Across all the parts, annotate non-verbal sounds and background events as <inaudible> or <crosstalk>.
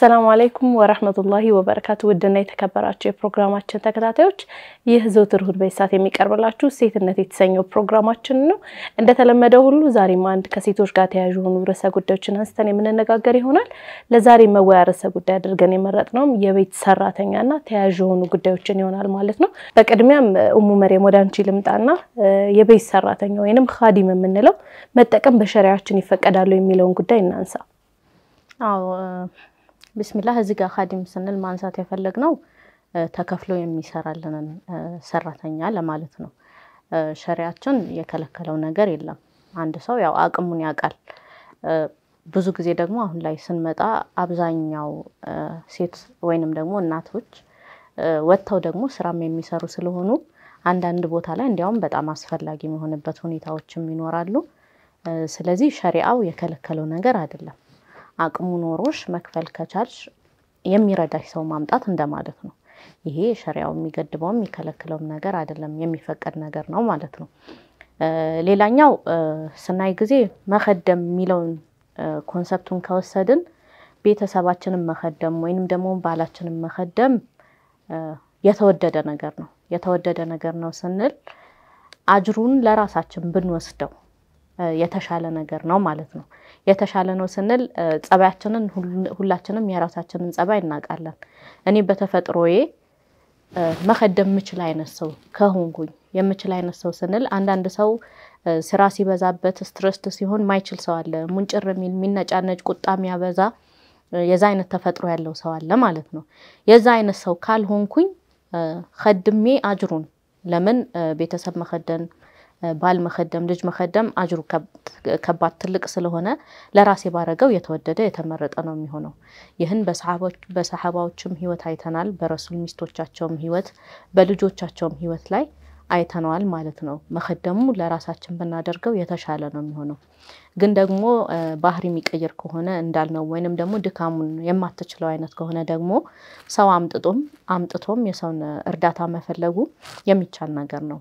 ሰላም አለይኩም ወረህመቱላሂ ወበረካቱ። ውድና የተከበራችሁ የፕሮግራማችን ተከታታዮች ይህ ዘወትር እሁድ በሰዓት የሚቀርብላችሁ ሴትነት የተሰኘው ፕሮግራማችን ነው። እንደተለመደው ሁሉ ዛሬም አንድ ከሴቶች ጋር ተያዥ የሆኑ ርዕሰ ጉዳዮችን አንስተን የምንነጋገር ይሆናል። ለዛሬ መወያ ርዕሰ ጉዳይ አድርገን የመረጥነውም የቤት ሰራተኛና ተያያዥ የሆኑ ጉዳዮችን ይሆናል ማለት ነው። በቅድሚያም ኡሙ መሪየም ወደ አንቺ ልምጣና የቤት ሰራተኛ ወይንም ሀዲም የምንለው መጠቀም በሸሪያችን ይፈቀዳሉ የሚለውን ጉዳይ እናንሳ። አዎ ብስሚላህ እዚህ ጋር ሀዲም ስንል ማንሳት የፈለግነው ተከፍሎ የሚሰራልንን ሰራተኛ ለማለት ነው። ሸሪያችን የከለከለው ነገር የለም። አንድ ሰው ያው አቅሙን ያውቃል። ብዙ ጊዜ ደግሞ አሁን ላይ ስንመጣ አብዛኛው ሴት ወይንም ደግሞ እናቶች ወጥተው ደግሞ ስራም የሚሰሩ ስለሆኑ አንዳንድ ቦታ ላይ እንዲያውም በጣም አስፈላጊ የሚሆንበት ሁኔታዎችም ይኖራሉ። ስለዚህ ሸሪአው የከለከለው ነገር አይደለም። አቅሙ ኖሮሽ መክፈል ከቻልሽ የሚረዳሽ ሰው ማምጣት እንደማለት ነው። ይሄ ሸሪያው የሚገድበው የሚከለክለውም ነገር አይደለም፣ የሚፈቀድ ነገር ነው ማለት ነው። ሌላኛው ስናይ ጊዜ መከደም የሚለውን ኮንሰፕቱን ከወሰድን ቤተሰባችንን መከደም ወይንም ደግሞ ባላችንን መከደም የተወደደ ነገር ነው። የተወደደ ነገር ነው ስንል አጅሩን ለራሳችን ብንወስደው የተሻለ ነገር ነው ማለት ነው። የተሻለ ነው ስንል ጸባያችንን ሁላችንም የራሳችንን ጸባይ እናውቃለን። እኔ በተፈጥሮዬ መከደም የምችል አይነት ሰው ከሆንኩኝ የምችል አይነት ሰው ስንል አንዳንድ ሰው ስራ ሲበዛበት ስትረስት ሲሆን ማይችል ሰው አለ። ሙንጭር የሚል የሚነጫነጭ፣ ቁጣ የሚያበዛ የዛ አይነት ተፈጥሮ ያለው ሰው አለ ማለት ነው። የዛ አይነት ሰው ካልሆንኩኝ ከድሜ አጅሩን ለምን ቤተሰብ መከደን ባል መከደም ልጅ መከደም አጅሩ ከባድ ትልቅ ስለሆነ ለራሴ ባረገው የተወደደ የተመረጠ ነው የሚሆነው። ይህን በሰሓባዎችም ህይወት አይተናል። በረሱል ሚስቶቻቸውም ህይወት በልጆቻቸውም ህይወት ላይ አይተነዋል ማለት ነው። መከደሙ ለራሳችን ብናደርገው የተሻለ ነው የሚሆነው። ግን ደግሞ ባህሪ የሚቀይር ከሆነ እንዳልነው ወይንም ደግሞ ድካሙን የማትችለው አይነት ከሆነ ደግሞ ሰው አምጥቶም አምጥቶም የሰውን እርዳታ መፈለጉ የሚቻል ነገር ነው።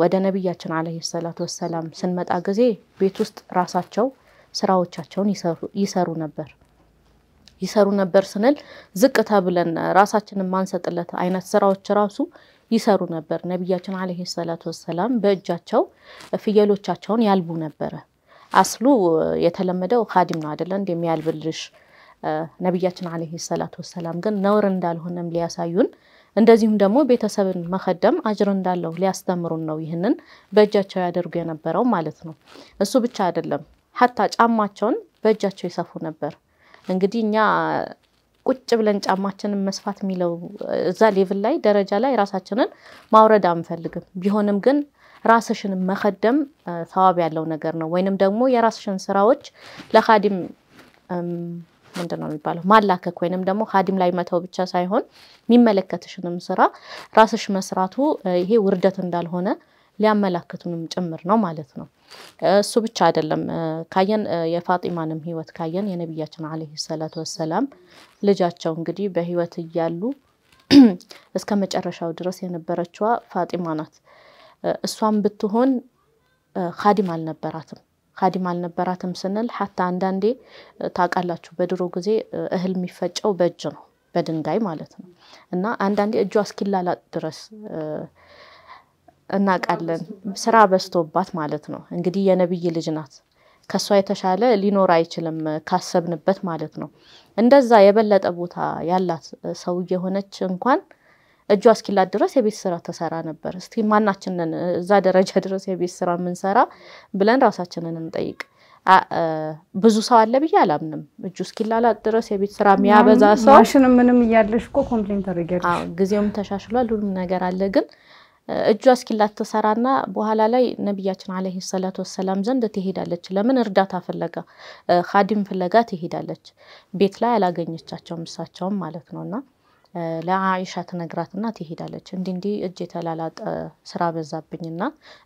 ወደ ነቢያችን አለህ ሰላቱ ወሰላም ስንመጣ ጊዜ ቤት ውስጥ ራሳቸው ስራዎቻቸውን ይሰሩ ነበር። ይሰሩ ነበር ስንል ዝቅ ተብለን ራሳችንን ማንሰጥለት አይነት ስራዎች ራሱ ይሰሩ ነበር። ነቢያችን አለይሂ ሰላት ወሰላም በእጃቸው ፍየሎቻቸውን ያልቡ ነበረ። አስሉ የተለመደው ኻዲም ነው አደለ እንደሚያልብልሽ። ነቢያችን አለይሂ ሰላት ወሰላም ግን ነውር እንዳልሆነም ሊያሳዩን እንደዚሁም ደግሞ ቤተሰብን መከደም አጅር እንዳለው ሊያስተምሩን ነው ይህንን በእጃቸው ያደርጉ የነበረው ማለት ነው። እሱ ብቻ አይደለም፣ ሀታ ጫማቸውን በእጃቸው ይሰፉ ነበር። እንግዲህ እኛ ቁጭ ብለን ጫማችንን መስፋት የሚለው እዛ ሌቭል ላይ ደረጃ ላይ ራሳችንን ማውረድ አንፈልግም። ቢሆንም ግን ራስሽን መከደም ሰዋብ ያለው ነገር ነው። ወይንም ደግሞ የራስሽን ስራዎች ለካዲም ምንድን ነው የሚባለው ማላከክ ወይንም ደግሞ ሀዲም ላይ መተው ብቻ ሳይሆን የሚመለከትሽንም ስራ ራስሽ መስራቱ ይሄ ውርደት እንዳልሆነ ሊያመላክቱንም ጭምር ነው ማለት ነው። እሱ ብቻ አይደለም። ካየን የፋጢማንም ህይወት ካየን የነቢያችን አለይሂ ሰላቱ ወሰላም ልጃቸው እንግዲህ በህይወት እያሉ <clears throat> እስከ መጨረሻው ድረስ የነበረችዋ ፋጢማ ናት። እሷም ብትሆን ሀዲም አልነበራትም። ካዲም አልነበራትም ስንል ሀታ አንዳንዴ ታውቃላችሁ፣ በድሮ ጊዜ እህል የሚፈጨው በእጅ ነው፣ በድንጋይ ማለት ነው። እና አንዳንዴ እጇ እስኪላላጥ ድረስ እናውቃለን። ስራ በዝቶባት ማለት ነው። እንግዲህ የነብይ ልጅ ናት። ከእሷ የተሻለ ሊኖር አይችልም ካሰብንበት ማለት ነው። እንደዛ የበለጠ ቦታ ያላት ሰው የሆነች እንኳን እጇ እስኪላት ድረስ የቤት ስራ ተሰራ ነበር። እስቲ ማናችንን እዛ ደረጃ <laughs> ድረስ የቤት ስራ የምንሰራ ብለን ራሳችንን እንጠይቅ። ብዙ ሰው አለ ብዬ አላምንም። እጁ እስኪላላት ድረስ የቤት ስራ የሚያበዛ ሰው ማሽንም ምንም እያለሽ እኮ ኮምፕሌን ታደርጊያለሽ። ጊዜውም ተሻሽሏል፣ ሁሉም ነገር አለ። ግን እጇ እስኪላት ተሰራና በኋላ ላይ ነቢያችን ዓለይሂ ሰላቱ ወሰላም ዘንድ ትሄዳለች። ለምን እርዳታ ፍለጋ ካዲም ፍለጋ ትሄዳለች። ቤት ላይ አላገኘቻቸውም እሳቸውም ማለት ነውና ለአይሻ ትነግራትና ትሄዳለች። እንዲ እንዲ እጅ የተላላጠ ስራ በዛብኝና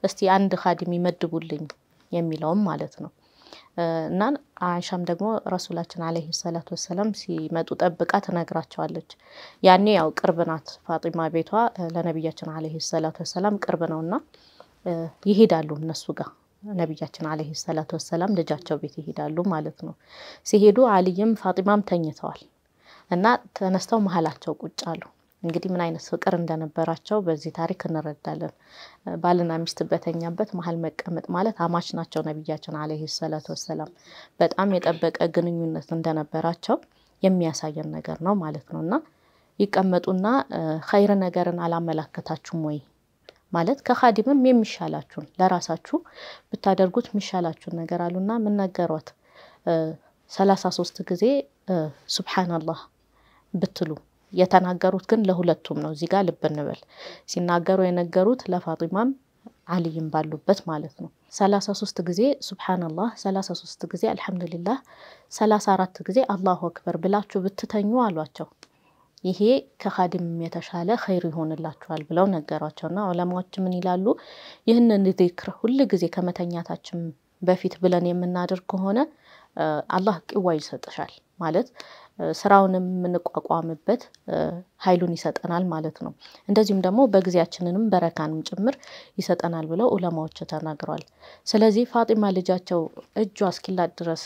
እስቲ አንድ ሀዲም ይመድቡልኝ የሚለውም ማለት ነው። እና አይሻም ደግሞ ረሱላችን አለህ ሰላት ወሰላም ሲመጡ ጠብቃ ትነግራቸዋለች። ያኔ ያው ቅርብ ናት ፋጢማ ቤቷ ለነቢያችን አለይሂ ሰላት ወሰላም ቅርብ ነውና ይሄዳሉ እነሱ ጋር ነቢያችን አለህ ሰላት ወሰላም ልጃቸው ቤት ይሄዳሉ ማለት ነው። ሲሄዱ አልይም ፋጢማም ተኝተዋል። እና ተነስተው መሀላቸው ቁጭ አሉ። እንግዲህ ምን አይነት ፍቅር እንደነበራቸው በዚህ ታሪክ እንረዳለን። ባልና ሚስት በተኛበት መሀል መቀመጥ ማለት አማች ናቸው። ነቢያችን አለይሂ ሰላቱ ወሰላም በጣም የጠበቀ ግንኙነት እንደነበራቸው የሚያሳየን ነገር ነው ማለት ነው እና ይቀመጡና ኸይር ነገርን አላመላከታችሁም ወይ ማለት ከካዲምም የሚሻላችሁን ለራሳችሁ ብታደርጉት የሚሻላችሁን ነገር አሉና ምን ነገሯት? ሰላሳ ሶስት ጊዜ ሱብሓነላህ ብትሉ የተናገሩት ግን ለሁለቱም ነው። እዚህ ጋር ልብ እንበል። ሲናገሩ የነገሩት ለፋጢማም አልይም ባሉበት ማለት ነው። ሶስት ጊዜ ሱብሓነላህ፣ ሶስት ጊዜ አልሐምዱሊላህ፣ አራት ጊዜ አላሁ አክበር ብላችሁ ብትተኙ አሏቸው። ይሄ ከካዲም የተሻለ ኸይር ይሆንላችኋል ብለው ነገሯቸውና ዑለማዎች ምን ይላሉ? ይህንን ዚክር ሁል ጊዜ ከመተኛታችን በፊት ብለን የምናደርግ ከሆነ አላህ ቅዋ ይሰጥሻል ማለት ስራውንም የምንቋቋምበት ኃይሉን ይሰጠናል ማለት ነው። እንደዚሁም ደግሞ በጊዜያችንንም በረካንም ጭምር ይሰጠናል ብለው ዑለማዎች ተናግረዋል። ስለዚህ ፋጢማ ልጃቸው እጇ አስኪላት ድረስ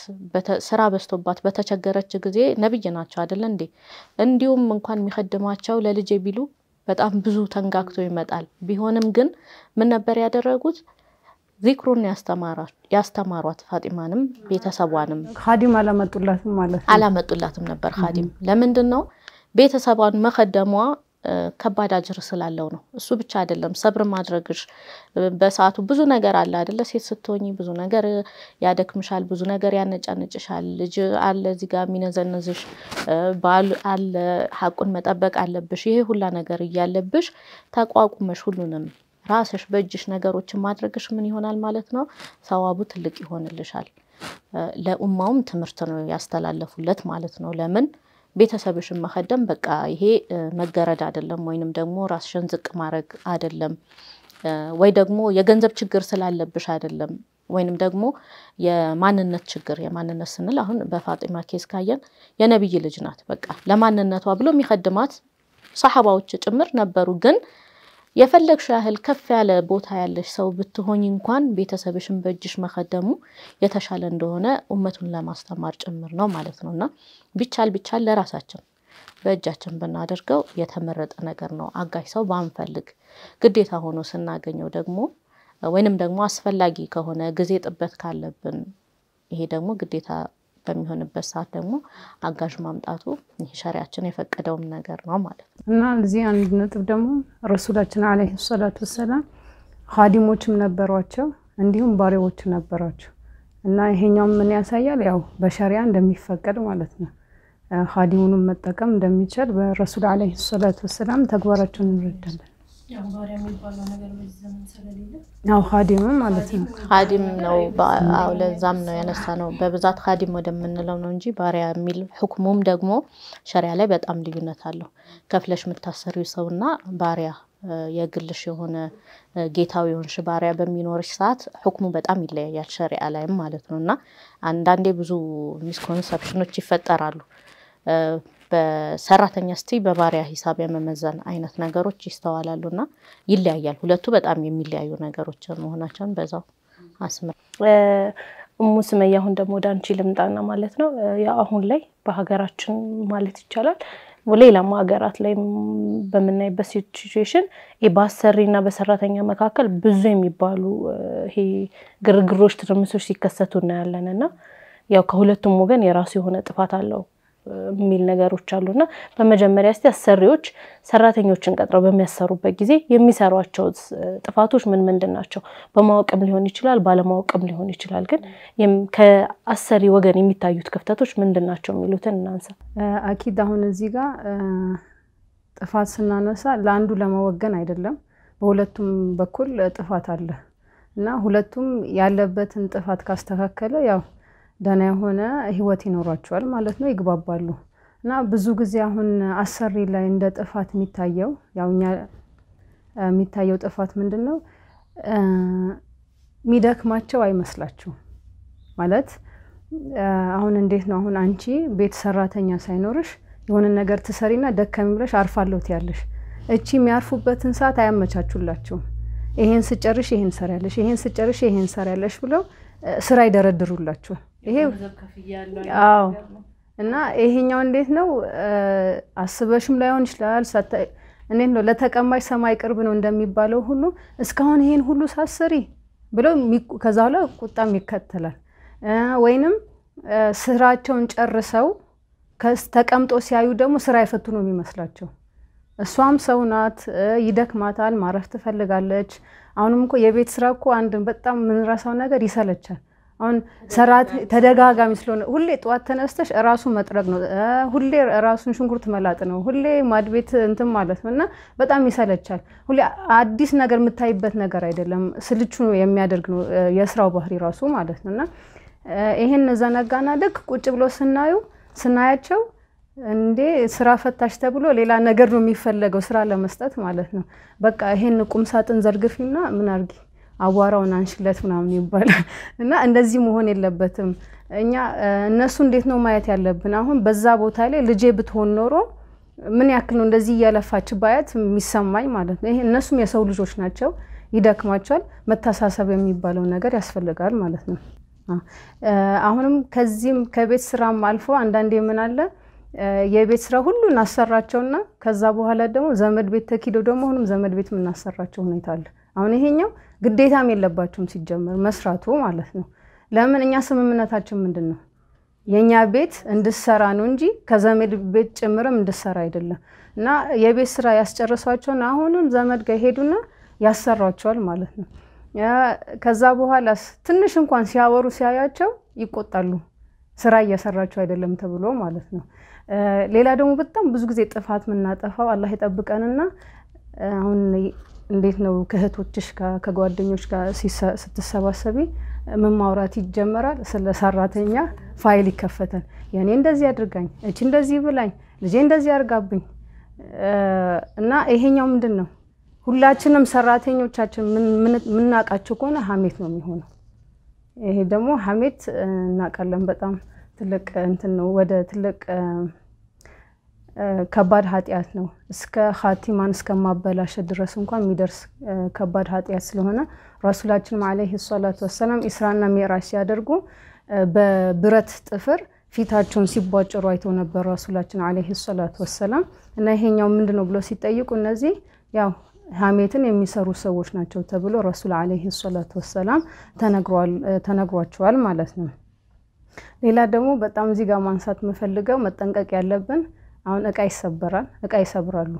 ስራ በዝቶባት በተቸገረች ጊዜ ነብይ ናቸው አይደለ እንዴ? እንዲሁም እንኳን የሚከድማቸው ለልጄ ቢሉ በጣም ብዙ ተንጋግቶ ይመጣል። ቢሆንም ግን ምን ነበር ያደረጉት? ዚክሩን ያስተማሯት ፋጢማንም ቤተሰቧንም ሀዲም አላመጡላትም ማለት አላመጡላትም ነበር ሀዲም። ለምንድን ነው ቤተሰቧን መከደሟ ከባድ አጅር ስላለው ነው። እሱ ብቻ አይደለም ሰብር ማድረግሽ በሰዓቱ ብዙ ነገር አለ አይደለ? ሴት ስትሆኝ ብዙ ነገር ያደክምሻል፣ ብዙ ነገር ያነጫነጭሻል። ልጅ አለ እዚህ ጋር የሚነዘነዝሽ፣ ባል አለ፣ ሀቁን መጠበቅ አለብሽ። ይሄ ሁላ ነገር እያለብሽ ተቋቁመሽ ሁሉንም ራስሽ በእጅሽ ነገሮችን ማድረግሽ ምን ይሆናል ማለት ነው፣ ሰዋቡ ትልቅ ይሆንልሻል። ለኡማውም ትምህርት ነው ያስተላለፉለት ማለት ነው። ለምን ቤተሰብሽን መከደም በቃ ይሄ መገረድ አይደለም፣ ወይንም ደግሞ ራስሽን ዝቅ ማድረግ አይደለም፣ ወይ ደግሞ የገንዘብ ችግር ስላለብሽ አይደለም ወይንም ደግሞ የማንነት ችግር የማንነት ስንል አሁን በፋጢማ ኬስ ካየን የነቢይ ልጅ ናት። በቃ ለማንነቷ ብሎ የሚከድማት ሰሓባዎች ጭምር ነበሩ ግን የፈለግሽ ያህል ከፍ ያለ ቦታ ያለሽ ሰው ብትሆኝ እንኳን ቤተሰብሽን በእጅሽ መከደሙ የተሻለ እንደሆነ እመቱን ለማስተማር ጭምር ነው ማለት ነው። እና ቢቻል ቢቻል ለራሳችን በእጃችን ብናደርገው የተመረጠ ነገር ነው። አጋዥ ሰው ባንፈልግ፣ ግዴታ ሆኖ ስናገኘው ደግሞ ወይንም ደግሞ አስፈላጊ ከሆነ ጊዜ ጥበት ካለብን ይሄ ደግሞ ግዴታ በሚሆንበት ሰዓት ደግሞ አጋዥ ማምጣቱ ይህ ሸሪያችን የፈቀደውም ነገር ነው ማለት ነው። እና እዚህ አንድ ነጥብ ደግሞ ረሱላችን አለይሂ ሰላቱ ወሰላም ሀዲሞችም ነበሯቸው፣ እንዲሁም ባሪያዎች ነበሯቸው። እና ይሄኛውም ምን ያሳያል? ያው በሸሪያ እንደሚፈቀድ ማለት ነው። ሀዲሙንም መጠቀም እንደሚቻል በረሱል አለይሂ ሰላቱ ወሰላም ተግባራቸውን እንረዳለን። ሀዲም ማለት ነው። ሀዲም ነው። ለዛም ነው ያነሳ ነው በብዛት ሀዲም ወደምንለው ነው እንጂ ባሪያ የሚል ህክሙም ደግሞ ሸሪያ ላይ በጣም ልዩነት አለው። ከፍለሽ የምታሰሪው ሰውና ባሪያ የግልሽ የሆነ ጌታው የሆንሽ ባሪያ በሚኖርሽ ሰዓት ህክሙ በጣም ይለያያል ሸሪያ ላይም ማለት ነው። እና አንዳንዴ ብዙ ሚስኮንሰፕሽኖች ይፈጠራሉ። በሰራተኛ ስቲ በባሪያ ሂሳብ የመመዘን አይነት ነገሮች ይስተዋላሉና ይለያያል። ሁለቱ በጣም የሚለያዩ ነገሮች መሆናቸውን በዛው አስምር። እሙ ስመያ አሁን ደግሞ ወደ አንቺ ልምጣና ማለት ነው አሁን ላይ በሀገራችን ማለት ይቻላል ሌላም ሀገራት ላይ በምናይበት ሲቹዌሽን በአሰሪና በሰራተኛ መካከል ብዙ የሚባሉ ይሄ ግርግሮች፣ ትርምሶች ሲከሰቱ እናያለን እና ያው ከሁለቱም ወገን የራሱ የሆነ ጥፋት አለው የሚል ነገሮች አሉና በመጀመሪያ እስቲ አሰሪዎች ሰራተኞችን ቀጥረው በሚያሰሩበት ጊዜ የሚሰሯቸው ጥፋቶች ምን ምንድን ናቸው? በማወቅም ሊሆን ይችላል፣ ባለማወቅም ሊሆን ይችላል። ግን ከአሰሪ ወገን የሚታዩት ክፍተቶች ምንድን ናቸው የሚሉትን እናንሳ። አኪድ አሁን እዚህ ጋር ጥፋት ስናነሳ ለአንዱ ለመወገን አይደለም፣ በሁለቱም በኩል ጥፋት አለ እና ሁለቱም ያለበትን ጥፋት ካስተካከለ ያው ደህና የሆነ ህይወት ይኖሯቸዋል ማለት ነው፣ ይግባባሉ። እና ብዙ ጊዜ አሁን አሰሪ ላይ እንደ ጥፋት የሚታየው ያው እኛ የሚታየው ጥፋት ምንድን ነው? የሚደክማቸው አይመስላችሁ ማለት አሁን እንዴት ነው? አሁን አንቺ ቤት ሰራተኛ ሳይኖርሽ የሆነ ነገር ትሰሪና ደከሚ ብለሽ አርፋለሁ ትያለሽ። እቺ የሚያርፉበትን ሰዓት አያመቻቹላችሁም። ይሄን ስጨርሽ ይሄን ሰሪያለሽ፣ ይሄን ስጨርሽ ይሄን ሰሪያለሽ ብለው ስራ ይደረድሩላችኋል። ይሄ አዎ። እና ይሄኛው እንዴት ነው አስበሽም ላይሆን ይችላል። እንዴት ነው ለተቀማጭ ሰማይ ቅርብ ነው እንደሚባለው ሁሉ እስካሁን ይሄን ሁሉ ሳስሪ ብለው ከዛ ኋላ ቁጣም ይከተላል። ወይንም ስራቸውን ጨርሰው ተቀምጦ ሲያዩ ደግሞ ስራ የፈቱ ነው የሚመስላቸው። እሷም ሰው ናት፣ ይደክማታል፣ ማረፍ ትፈልጋለች። አሁንም እኮ የቤት ስራ እኮ አንድ በጣም የምንረሳው ነገር ይሰለቻል። አሁን ሰራት ተደጋጋሚ ስለሆነ ሁሌ ጠዋት ተነስተሽ ራሱ መጥረግ ነው፣ ሁሌ ራሱን ሽንኩርት መላጥ ነው፣ ሁሌ ማድቤት እንትን ማለት ነው እና በጣም ይሰለቻል። ሁሌ አዲስ ነገር የምታይበት ነገር አይደለም፣ ስልቹ የሚያደርግ ነው የስራው ባህሪ ራሱ ማለት ነው። እና ይሄን ዘነጋና ልክ ቁጭ ብሎ ስናዩ ስናያቸው እንዴ ስራ ፈታሽ ተብሎ ሌላ ነገር ነው የሚፈለገው ስራ ለመስጠት ማለት ነው። በቃ ይሄን ቁምሳጥን ዘርግፊና ምን አርጊ አቧራውን አንሽለት ምናምን ይባላል እና እንደዚህ መሆን የለበትም። እኛ እነሱ እንዴት ነው ማየት ያለብን? አሁን በዛ ቦታ ላይ ልጄ ብትሆን ኖሮ ምን ያክል ነው እንደዚህ እያለፋች ባያት የሚሰማኝ ማለት ነው። እነሱም የሰው ልጆች ናቸው፣ ይደክማቸዋል። መተሳሰብ የሚባለው ነገር ያስፈልጋል ማለት ነው። አሁንም ከዚህም ከቤት ስራም አልፎ አንዳንዴ ምን አለ የቤት ስራ ሁሉ እናሰራቸውና ከዛ በኋላ ደግሞ ዘመድ ቤት ተኪዶ ደግሞ አሁንም ዘመድ ቤት የምናሰራቸው ሁኔታ አለ። አሁን ይሄኛው ግዴታም የለባችሁም ሲጀመር መስራቱ ማለት ነው። ለምን እኛ ስምምነታችን ምንድን ነው? የእኛ ቤት እንድሰራ ነው እንጂ ከዘመድ ቤት ጭምርም እንድሰራ አይደለም። እና የቤት ስራ ያስጨርሷቸውን አሁንም ዘመድ ጋር ይሄዱና ያሰሯቸዋል ማለት ነው። ከዛ በኋላ ትንሽ እንኳን ሲያወሩ ሲያያቸው ይቆጣሉ። ስራ እያሰራቸው አይደለም ተብሎ ማለት ነው። ሌላ ደግሞ በጣም ብዙ ጊዜ ጥፋት የምናጠፋው አላህ ይጠብቀንና አሁን እንዴት ነው ከእህቶችሽ ጋር ከጓደኞች ጋር ስትሰባሰቢ ምን ማውራት ይጀመራል? ስለ ሰራተኛ ፋይል ይከፈታል። የእኔ እንደዚህ አድርጋኝ፣ እቺ እንደዚህ ብላኝ፣ ልጄ እንደዚህ አድርጋብኝ እና ይሄኛው ምንድን ነው? ሁላችንም ሰራተኞቻችን የምናውቃቸው ከሆነ ሀሜት ነው የሚሆነው። ይሄ ደግሞ ሀሜት እናውቃለን በጣም ትልቅ እንትን ነው ወደ ትልቅ ከባድ ኃጢአት ነው። እስከ ኻቲማን እስከ ድረስ እንኳን የሚደርስ ከባድ ኃጢአት ስለሆነ ረሱላችንም ዓለይሂ ሰላቱ ወሰላም ኢስራና ሚዕራጅ ሲያደርጉ በብረት ጥፍር ፊታቸውን ሲቧጭሩ አይተው ነበር ረሱላችን ዓለይሂ ሰላቱ ወሰላም። እና ይሄኛው ምንድን ነው ብሎ ሲጠይቁ እነዚህ ያው ሀሜትን የሚሰሩ ሰዎች ናቸው ተብሎ ረሱል ዓለይሂ ሰላቱ ወሰላም ተነግሯቸዋል ማለት ነው። ሌላ ደግሞ በጣም እዚህ ጋር ማንሳት የምፈልገው መጠንቀቅ ያለብን አሁን እቃ ይሰበራል፣ እቃ ይሰብራሉ።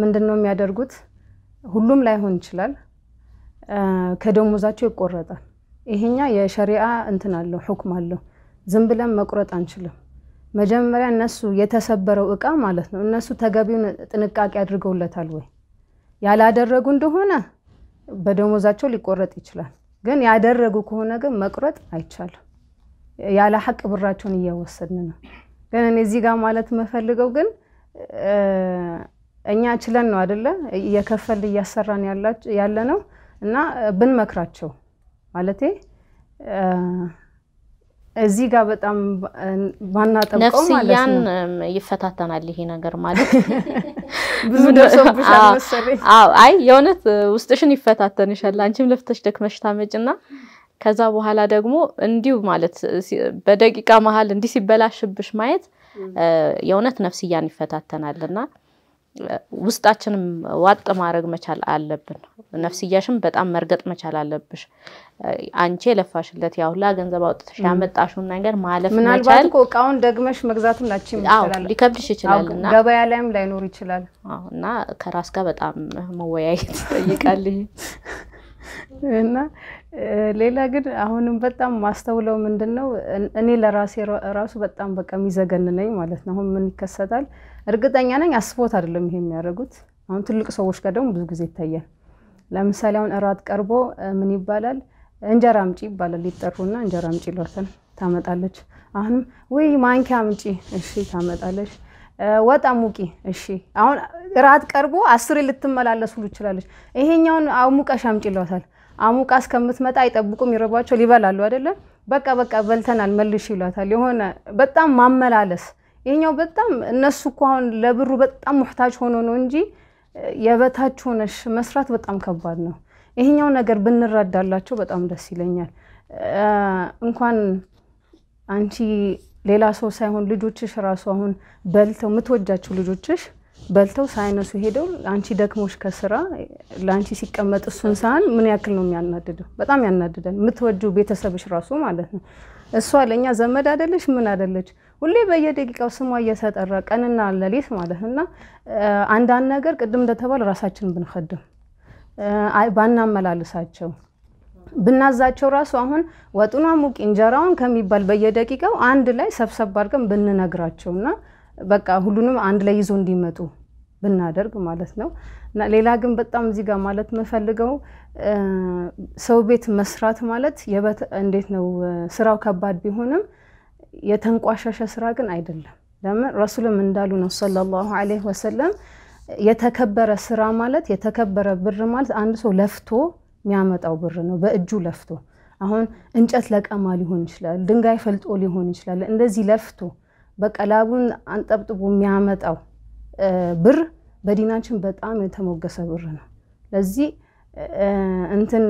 ምንድን ነው የሚያደርጉት? ሁሉም ላይሆን ይችላል። ከደሞዛቸው ይቆረጣል። ይሄኛ የሸሪአ እንትን አለው ሁክም አለው። ዝም ብለን መቁረጥ አንችልም። መጀመሪያ እነሱ የተሰበረው እቃ ማለት ነው እነሱ ተገቢውን ጥንቃቄ አድርገውለታል ወይ? ያላደረጉ እንደሆነ በደሞዛቸው ሊቆረጥ ይችላል። ግን ያደረጉ ከሆነ ግን መቁረጥ አይቻልም። ያለ ሀቅ ብራቸውን እያወሰድን ነው። ግን እኔ እዚህ ጋር ማለት የምፈልገው ግን እኛ ችለን ነው አደለ እየከፈል እያሰራን ያለ ነው እና ብንመክራቸው ማለት እዚህ ጋር በጣም ባናጠብቀው ነፍስያን ይፈታተናል ይሄ ነገር ማለት <laughs> ብዙ ደርሶብሻል መሰለኝ። አይ የእውነት ውስጥሽን ይፈታተንሻል። አንቺም ለፍተሽ ደክመሽ ታመጭና ከዛ በኋላ ደግሞ እንዲሁ ማለት በደቂቃ መሀል እንዲህ ሲበላሽብሽ ማየት የእውነት ነፍስያን ይፈታተናል እና ውስጣችንም ዋጥ ማድረግ መቻል አለብን። ነፍስያሽም በጣም መርገጥ መቻል አለብሽ። አንቺ የለፋሽለት ያ ሁላ ገንዘብ አውጥተሽ ያመጣሽውን ነገር ማለፍ ምናልባት እቃውን ደግመሽ መግዛትም ናችን ይችላል፣ ሊከብድሽ ይችላል እና ገበያ ላይም ላይኖር ይችላል እና ከራስ ጋር በጣም መወያየት ይጠይቃል <laughs> እና ሌላ ግን አሁንም በጣም ማስተውለው ምንድን ነው እኔ ለራሴ ራሱ በጣም በቃ የሚዘገን ነኝ ማለት ነው። አሁን ምን ይከሰታል እርግጠኛ ነኝ አስቦት አይደለም ይሄ የሚያደርጉት። አሁን ትልቅ ሰዎች ጋር ደግሞ ብዙ ጊዜ ይታያል። ለምሳሌ አሁን እራት ቀርቦ ምን ይባላል እንጀራ አምጪ ይባላል። ይጠሩና እንጀራ አምጪ ይሏታል። ታመጣለች። አሁንም ወይ ማንኪያ አምጪ፣ እሺ ታመጣለች። ወጣ ሙቂ እሺ። አሁን እራት ቀርቦ አስሬ ልትመላለሱሉ ይችላለች። ይሄኛውን አሙቀሽ አምጪ ይሏታል። አሙቃ እስከምትመጣ አይጠብቁም፣ ይረባቸው ይበላሉ አይደለም። በቃ በቃ በልተናል መልሽ ይሏታል። የሆነ በጣም ማመላለስ ይሄኛው በጣም እነሱ እኮ አሁን ለብሩ በጣም ሙሕታጅ ሆኖ ነው እንጂ የበታች ሆነሽ መስራት በጣም ከባድ ነው። ይሄኛው ነገር ብንረዳላቸው በጣም ደስ ይለኛል። እንኳን አንቺ ሌላ ሰው ሳይሆን ልጆችሽ ራሱ አሁን በልተው የምትወጃቸው ልጆችሽ በልተው ሳይነሱ ሄደው አንቺ ደክሞች ከስራ ለአንቺ ሲቀመጥ እሱን ሳህን ምን ያክል ነው የሚያናድደው? በጣም ያናድዳል። የምትወጁ ቤተሰብሽ ራሱ ማለት ነው። እሷ ለእኛ ዘመድ አደለች ምን አደለች፣ ሁሌ በየደቂቃው ስሟ እየተጠራ ቀንና ለሌት ማለት እና አንዳንድ ነገር ቅድም እንደተባለ ራሳችን ብንከድም ባናመላልሳቸው ብናዛቸው ራሱ አሁን ወጡን አሙቂ እንጀራውን ከሚባል በየደቂቃው አንድ ላይ ሰብሰብ አድርገን ብንነግራቸውና በቃ ሁሉንም አንድ ላይ ይዞ እንዲመጡ ብናደርግ ማለት ነው። እና ሌላ ግን በጣም እዚህ ጋር ማለት የምፈልገው ሰው ቤት መስራት ማለት እንዴት ነው ስራው ከባድ ቢሆንም የተንቋሻሸ ስራ ግን አይደለም። ለምን ረሱልም እንዳሉ ነው ሰለላሁ ዐለይሂ ወሰለም የተከበረ ስራ ማለት የተከበረ ብር ማለት አንድ ሰው ለፍቶ የሚያመጣው ብር ነው። በእጁ ለፍቶ አሁን እንጨት ለቀማ ሊሆን ይችላል፣ ድንጋይ ፈልጦ ሊሆን ይችላል። እንደዚህ ለፍቶ በቀላቡን አንጠብጥቡ የሚያመጣው ብር በዲናችን በጣም የተሞገሰ ብር ነው። ለዚህ እንትን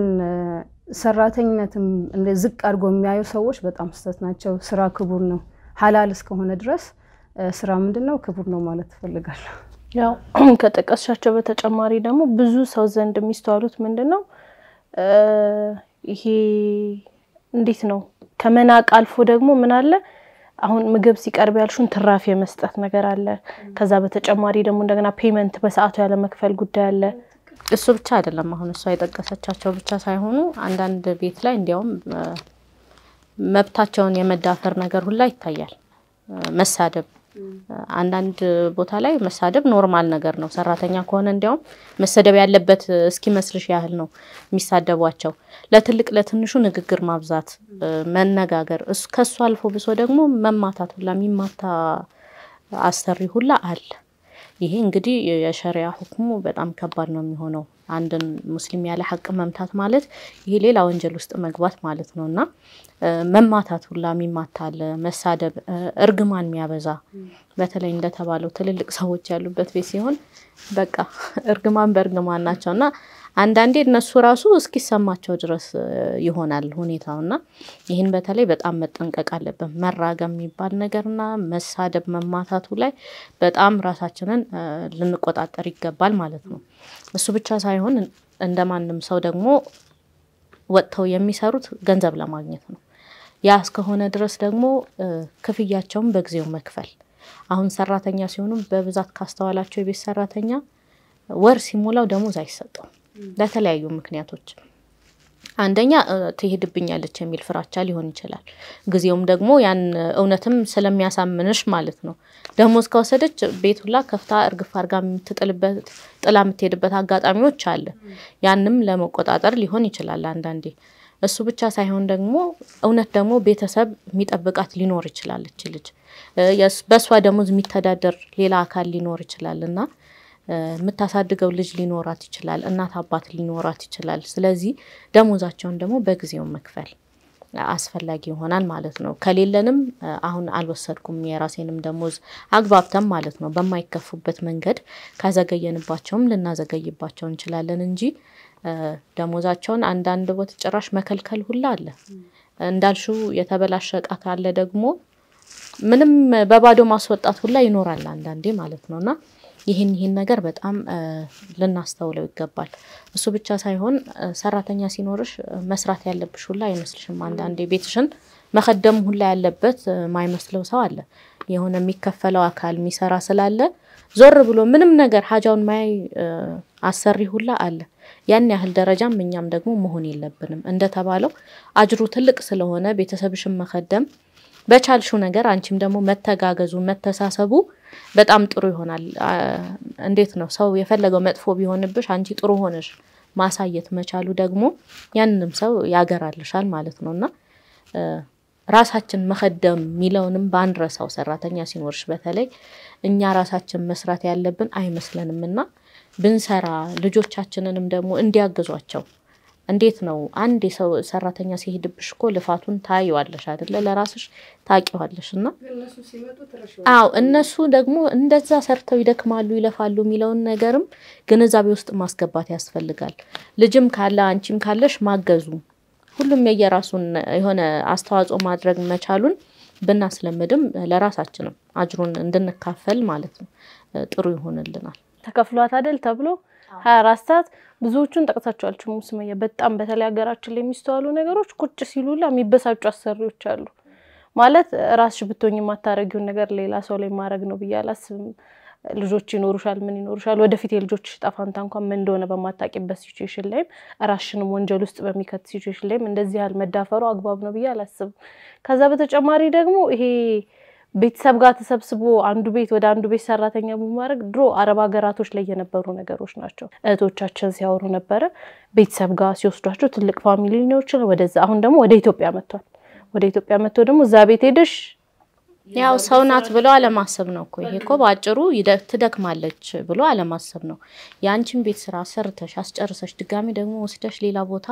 ሰራተኝነትም ዝቅ አድርጎ የሚያዩ ሰዎች በጣም ስህተት ናቸው። ስራ ክቡር ነው። ሀላል እስከሆነ ድረስ ስራ ምንድን ነው ክቡር ነው ማለት እፈልጋለሁ። ያው <clears throat> ከጠቀስሻቸው በተጨማሪ ደግሞ ብዙ ሰው ዘንድ የሚስተዋሉት ምንድን ነው ይሄ እንዴት ነው ከመናቅ አልፎ ደግሞ ምን አለ አሁን ምግብ ሲቀርብ ያልሹን ትራፊ የመስጠት ነገር አለ። ከዛ በተጨማሪ ደግሞ እንደገና ፔመንት በሰዓቱ ያለመክፈል ጉዳይ አለ። እሱ ብቻ አይደለም። አሁን እሷ የጠቀሰቻቸው ብቻ ሳይሆኑ አንዳንድ ቤት ላይ እንዲያውም መብታቸውን የመዳፈር ነገር ሁላ ይታያል። መሳደብ አንዳንድ ቦታ ላይ መሳደብ ኖርማል ነገር ነው። ሰራተኛ ከሆነ እንዲያውም መሰደብ ያለበት እስኪመስልሽ ያህል ነው የሚሳደቧቸው። ለትልቅ ለትንሹ ንግግር ማብዛት፣ መነጋገር፣ ከሱ አልፎ ብሶ ደግሞ መማታት ሁላ የሚማታ አሰሪ ሁላ አለ። ይሄ እንግዲህ የሸሪያ ሁክሙ በጣም ከባድ ነው የሚሆነው። አንድን ሙስሊም ያለ ሀቅ መምታት ማለት ይሄ ሌላ ወንጀል ውስጥ መግባት ማለት ነው እና መማታት ሁላ የሚማታለ መሳደብ፣ እርግማን የሚያበዛ በተለይ እንደተባለው ትልልቅ ሰዎች ያሉበት ቤት ሲሆን በቃ እርግማን በእርግማን ናቸው እና አንዳንዴ እነሱ ራሱ እስኪሰማቸው ድረስ ይሆናል ሁኔታው እና ይህን በተለይ በጣም መጠንቀቅ አለብን። መራገም የሚባል ነገርና መሳደብ መማታቱ ላይ በጣም ራሳችንን ልንቆጣጠር ይገባል ማለት ነው። እሱ ብቻ ሳይሆን እንደማንም ሰው ደግሞ ወጥተው የሚሰሩት ገንዘብ ለማግኘት ነው። ያ እስከሆነ ድረስ ደግሞ ክፍያቸውን በጊዜው መክፈል። አሁን ሰራተኛ ሲሆኑ በብዛት ካስተዋላቸው የቤት ሰራተኛ ወር ሲሞላው ደሞዝ አይሰጠው ለተለያዩ ምክንያቶች አንደኛ ትሄድብኛለች የሚል ፍራቻ ሊሆን ይችላል። ጊዜውም ደግሞ ያን እውነትም ስለሚያሳምንሽ ማለት ነው። ደሞዝ ከወሰደች ቤቱላ ከፍታ እርግፍ አርጋ የምትጥልበት ጥላ የምትሄድበት አጋጣሚዎች አለ። ያንም ለመቆጣጠር ሊሆን ይችላል አንዳንዴ እሱ ብቻ ሳይሆን ደግሞ እውነት ደግሞ ቤተሰብ የሚጠብቃት ሊኖር ይችላል እች ልጅ በእሷ ደሞዝ የሚተዳደር ሌላ አካል ሊኖር ይችላል እና የምታሳድገው ልጅ ሊኖራት ይችላል፣ እናት አባት ሊኖራት ይችላል። ስለዚህ ደሞዛቸውን ደግሞ በጊዜው መክፈል አስፈላጊ ይሆናል ማለት ነው። ከሌለንም አሁን አልወሰድኩም የራሴንም ደሞዝ አግባብተም ማለት ነው በማይከፉበት መንገድ ካዘገየንባቸውም ልናዘገይባቸው እንችላለን እንጂ ደሞዛቸውን አንዳንድ ቦታ ጭራሽ መከልከል ሁላ አለ። እንዳልሹ የተበላሸ እቃ ካለ ደግሞ ምንም በባዶ ማስወጣት ሁላ ይኖራል አንዳንዴ ማለት ነው እና ይህን ይህን ነገር በጣም ልናስተውለው ይገባል። እሱ ብቻ ሳይሆን ሰራተኛ ሲኖርሽ መስራት ያለብሽ ሁላ አይመስልሽም። አንዳንዴ ቤትሽን መከደም ሁላ ያለበት ማይመስለው ሰው አለ። የሆነ የሚከፈለው አካል የሚሰራ ስላለ ዞር ብሎ ምንም ነገር ሀጃውን ማያይ አሰሪ ሁላ አለ። ያን ያህል ደረጃም እኛም ደግሞ መሆን የለብንም። እንደተባለው አጅሩ ትልቅ ስለሆነ ቤተሰብሽን መከደም በቻልሽው ነገር አንቺም ደግሞ መተጋገዙ መተሳሰቡ በጣም ጥሩ ይሆናል። እንዴት ነው ሰው የፈለገው መጥፎ ቢሆንብሽ አንቺ ጥሩ ሆነሽ ማሳየት መቻሉ ደግሞ ያንንም ሰው ያገራልሻል ማለት ነው እና ራሳችን መከደም የሚለውንም ባንረሳው ሰራተኛ ሲኖርሽ በተለይ እኛ ራሳችን መስራት ያለብን አይመስለንም እና ብንሰራ ልጆቻችንንም ደግሞ እንዲያግዟቸው እንዴት ነው አንድ ሰው ሰራተኛ ሲሄድብሽ እኮ ልፋቱን ታየዋለሽ አይደለ? ለራስሽ ታቂዋለሽ። እና አዎ እነሱ ደግሞ እንደዛ ሰርተው ይደክማሉ፣ ይለፋሉ የሚለውን ነገርም ግንዛቤ ውስጥ ማስገባት ያስፈልጋል። ልጅም ካለ አንቺም ካለሽ ማገዙ ሁሉም የየራሱን የሆነ አስተዋጽኦ ማድረግ መቻሉን ብናስለምድም ለራሳችንም አጅሩን እንድንካፈል ማለት ነው ጥሩ ይሆንልናል። ተከፍሏት አደል ተብሎ ሀያ አራት ሰዓት ብዙዎቹን ጠቅሳቸዋል። ሱመያ በጣም በተለይ ሀገራችን ላይ የሚስተዋሉ ነገሮች ቁጭ ሲሉላ የሚበሳጩ አሰሪዎች አሉ። ማለት ራስሽ ብትሆኝ የማታረጊውን ነገር ሌላ ሰው ላይ ማድረግ ነው ብዬ አላስብም። ልጆች ይኖሩሻል፣ ምን ይኖሩሻል፣ ወደፊት የልጆች ጠፋንታ እንኳን ምን እንደሆነ በማታቂበት ሲቹዌሽን ላይም ራሽንም ወንጀል ውስጥ በሚከት ሲቹዌሽን ላይም እንደዚህ ያህል መዳፈሩ አግባብ ነው ብዬ አላስብም። ከዛ በተጨማሪ ደግሞ ይሄ ቤተሰብ ጋር ተሰብስቦ አንዱ ቤት ወደ አንዱ ቤት ሰራተኛ በማድረግ ድሮ አረብ ሀገራቶች ላይ የነበሩ ነገሮች ናቸው። እህቶቻችን ሲያወሩ ነበረ። ቤተሰብ ጋር ሲወስዷቸው ትልቅ ፋሚሊ ሊኖር ይችላል። ወደዛ አሁን ደግሞ ወደ ኢትዮጵያ መጥቷል። ወደ ኢትዮጵያ መጥቶ ደግሞ እዛ ቤት ሄደሽ ያው ሰው ናት ብሎ አለማሰብ ነው እኮ ይሄ እኮ በአጭሩ ትደክማለች ብሎ አለማሰብ ነው። የአንቺን ቤት ስራ ሰርተሽ አስጨርሰሽ ድጋሚ ደግሞ ወስደሽ ሌላ ቦታ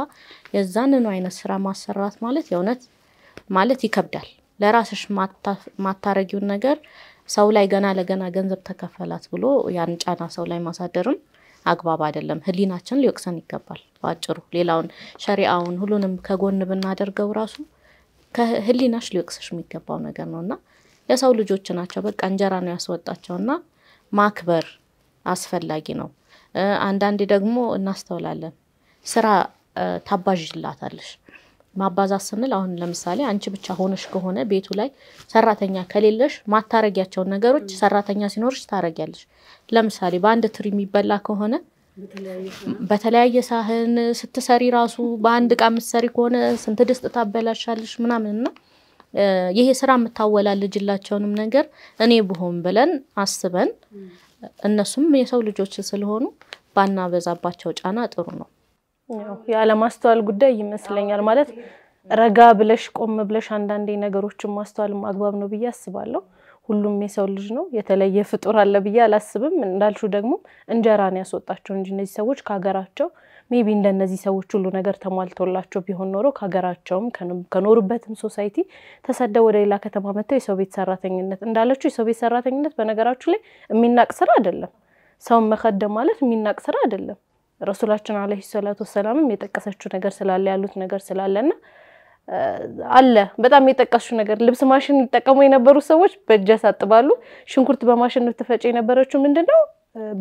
የዛንኑ አይነት ስራ ማሰራት ማለት የእውነት ማለት ይከብዳል። ለራስሽ ማታረጊውን ነገር ሰው ላይ ገና ለገና ገንዘብ ተከፈላት ብሎ ያን ጫና ሰው ላይ ማሳደርም አግባብ አይደለም። ህሊናችን ሊወቅሰን ይገባል። በአጭሩ ሌላውን ሸሪአውን ሁሉንም ከጎን ብናደርገው ራሱ ከህሊናሽ ሊወቅሰሽ የሚገባው ነገር ነው እና የሰው ልጆች ናቸው። በቃ እንጀራ ነው እና ማክበር አስፈላጊ ነው። አንዳንዴ ደግሞ እናስተውላለን ስራ ታባዥላታለሽ። ማባዛት ስንል አሁን ለምሳሌ አንቺ ብቻ ሆነሽ ከሆነ ቤቱ ላይ ሰራተኛ ከሌለሽ ማታረጊያቸውን ነገሮች ሰራተኛ ሲኖርሽ ታረጊያለሽ። ለምሳሌ በአንድ ትሪ የሚበላ ከሆነ በተለያየ ሳህን ስትሰሪ ራሱ በአንድ እቃ የምትሰሪ ከሆነ ስንት ድስት ታበላሻለሽ ምናምን እና ይሄ ስራ የምታወላልጅላቸውንም ነገር እኔ ብሆን ብለን አስበን እነሱም የሰው ልጆች ስለሆኑ ባናበዛባቸው ጫና ጥሩ ነው። የአለማስተዋል ጉዳይ ይመስለኛል ማለት ረጋ ብለሽ ቆም ብለሽ አንዳንዴ ነገሮችን ማስተዋል አግባብ ነው ብዬ አስባለሁ። ሁሉም የሰው ልጅ ነው፣ የተለየ ፍጡር አለ ብዬ አላስብም። እንዳልሹ ደግሞ እንጀራን ያስወጣቸው እንጂ እነዚህ ሰዎች ከሀገራቸው ሜቢ እንደነዚህ ሰዎች ሁሉ ነገር ተሟልቶላቸው ቢሆን ኖሮ ከሀገራቸውም ከኖሩበትም ሶሳይቲ ተሰደው ወደ ሌላ ከተማ መጥተው የሰው ቤት ሰራተኝነት እንዳለችው የሰው ቤት ሰራተኝነት በነገራችሁ ላይ የሚናቅ ስራ አይደለም። ሰውን መከደም ማለት የሚናቅ ስራ አይደለም። ረሱላችን አለ ሰላቱ ወሰላምም የጠቀሰችው ነገር ስላለ ያሉት ነገር ስላለና አለ በጣም የጠቀሱ ነገር ልብስ ማሽን ይጠቀሙ የነበሩ ሰዎች በእጅ ያሳጥባሉ። ሽንኩርት በማሽን ትፈጭ የነበረችው ምንድን ነው?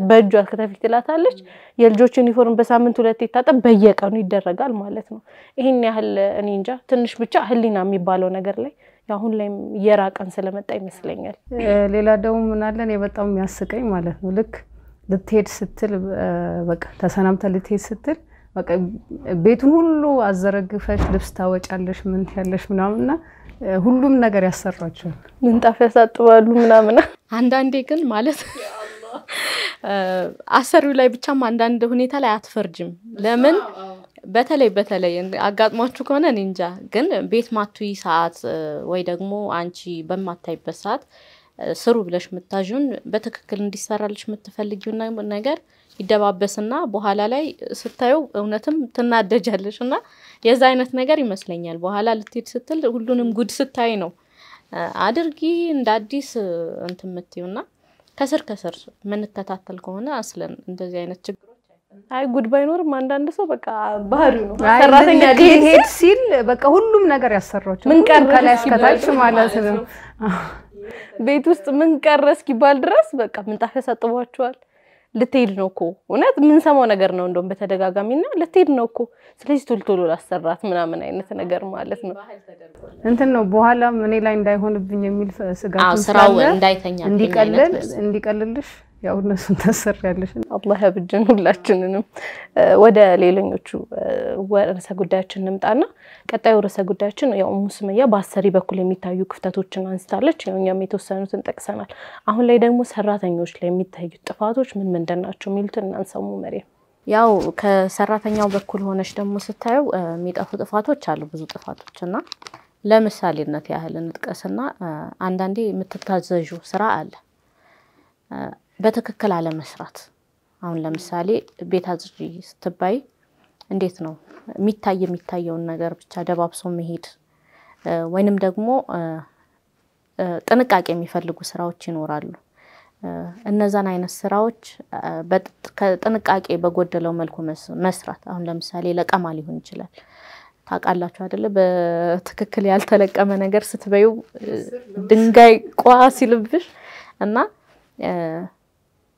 በእጇ ከተፊት ትላታለች። የልጆች ዩኒፎርም በሳምንት ሁለት ይታጠብ በየቀኑ ይደረጋል ማለት ነው። ይህን ያህል እኔ እንጃ ትንሽ ብቻ ህሊና የሚባለው ነገር ላይ አሁን ላይም እየራቀን ስለመጣ ይመስለኛል። ሌላ ደግሞ ምናለን በጣም የሚያስቀኝ ማለት ነው ልክ ልትሄድ ስትል በቃ ተሰናምተ ልትሄድ ስትል በቃ ቤቱን ሁሉ አዘረግፈሽ ልብስ ታወጫለሽ፣ ምን ያለሽ ምናምንና ሁሉም ነገር ያሰሯቸዋል። ምንጣፍ ያሳጥባሉ ምናምና አንዳንዴ ግን ማለት አሰሪው ላይ ብቻም አንዳንድ ሁኔታ ላይ አትፈርጅም። ለምን በተለይ በተለይ አጋጥሟችሁ ከሆነ እኔ እንጃ፣ ግን ቤት ማቱይ ሰዓት ወይ ደግሞ አንቺ በማታይበት ሰዓት ስሩ ብለሽ የምታዥውን በትክክል እንዲሰራልሽ የምትፈልጊው ነገር ይደባበስና በኋላ ላይ ስታዩ እውነትም ትናደጃለሽ እና የዛ አይነት ነገር ይመስለኛል። በኋላ ልትሄድ ስትል ሁሉንም ጉድ ስታይ ነው አድርጊ እንደ አዲስ እንትን የምትይውና ከስር ከስር የምንከታተል ከሆነ አስለን እንደዚህ አይነት ችግሮች አይ ጉድ ባይኖርም አንዳንድ ሰው በቃ ባህሪ ነው። ሰራተኛ ሲል በቃ ሁሉም ነገር ያሰራቸው ምን ከላይ እስከታች ማለት ነው። ቤት ውስጥ ምን ቀረ እስኪባል ድረስ በቃ ምንጣፍ ያሳጥቧቸዋል። ልትሄድ ነው እኮ እውነት የምንሰማው ነገር ነው እንደውም በተደጋጋሚ እና ልትሄድ ነው እኮ ስለዚህ ቶልቶሎ ላሰራት ምናምን አይነት ነገር ማለት ነው እንትን ነው በኋላም እኔ ላይ እንዳይሆንብኝ የሚል ስጋት ስራው እንዳይተኛ እንዲቀልልሽ ያው እነሱን ታሰሪያለሽ። አላህ ያብጀን ሁላችንንም። ወደ ሌሎኞቹ ርዕሰ ጉዳያችን እንምጣና ቀጣዩ ርዕሰ ጉዳያችን ያው ኡሙ በአሰሪ በኩል የሚታዩ ክፍተቶችን አንስታለች። ያው እኛም የተወሰኑትን ጠቅሰናል። አሁን ላይ ደግሞ ሰራተኞች ላይ የሚታዩት ጥፋቶች ምን ምንድን ናቸው የሚሉትን እናንሳሙ መሪም ያው ከሰራተኛው በኩል ሆነች ደግሞ ስታየው የሚጠፉ ጥፋቶች አሉ፣ ብዙ ጥፋቶች እና ለምሳሌነት ያህል እንጥቀስና አንዳንዴ የምትታዘዡ ስራ አለ በትክክል አለመስራት። አሁን ለምሳሌ ቤት አዝሪ ስትባይ እንዴት ነው የሚታይ የሚታየውን ነገር ብቻ ደባብሶ መሄድ ወይንም ደግሞ ጥንቃቄ የሚፈልጉ ስራዎች ይኖራሉ። እነዛን አይነት ስራዎች ከጥንቃቄ በጎደለው መልኩ መስራት። አሁን ለምሳሌ ለቀማ ሊሆን ይችላል። ታውቃላችሁ አይደለ? በትክክል ያልተለቀመ ነገር ስትበዩ ድንጋይ ቋ ሲልብሽ እና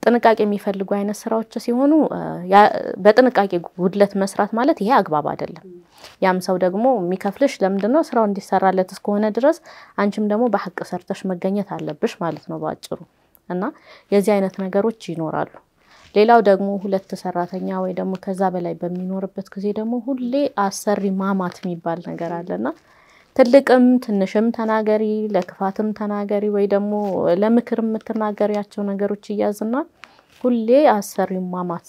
ጥንቃቄ የሚፈልጉ አይነት ስራዎች ሲሆኑ በጥንቃቄ ጉድለት መስራት ማለት ይሄ አግባብ አይደለም። ያም ሰው ደግሞ የሚከፍልሽ ለምንድን ነው ስራው እንዲሰራለት እስከሆነ ድረስ አንቺም ደግሞ በሀቅ ሰርተሽ መገኘት አለብሽ ማለት ነው በአጭሩ። እና የዚህ አይነት ነገሮች ይኖራሉ። ሌላው ደግሞ ሁለት ሰራተኛ ወይ ደግሞ ከዛ በላይ በሚኖርበት ጊዜ ደግሞ ሁሌ አሰሪ ማማት የሚባል ነገር አለና ትልቅም ትንሽም ተናገሪ ለክፋትም ተናገሪ ወይ ደግሞ ለምክር የምትናገሪያቸው ነገሮች እያዝና ሁሌ አሰሪ ማማት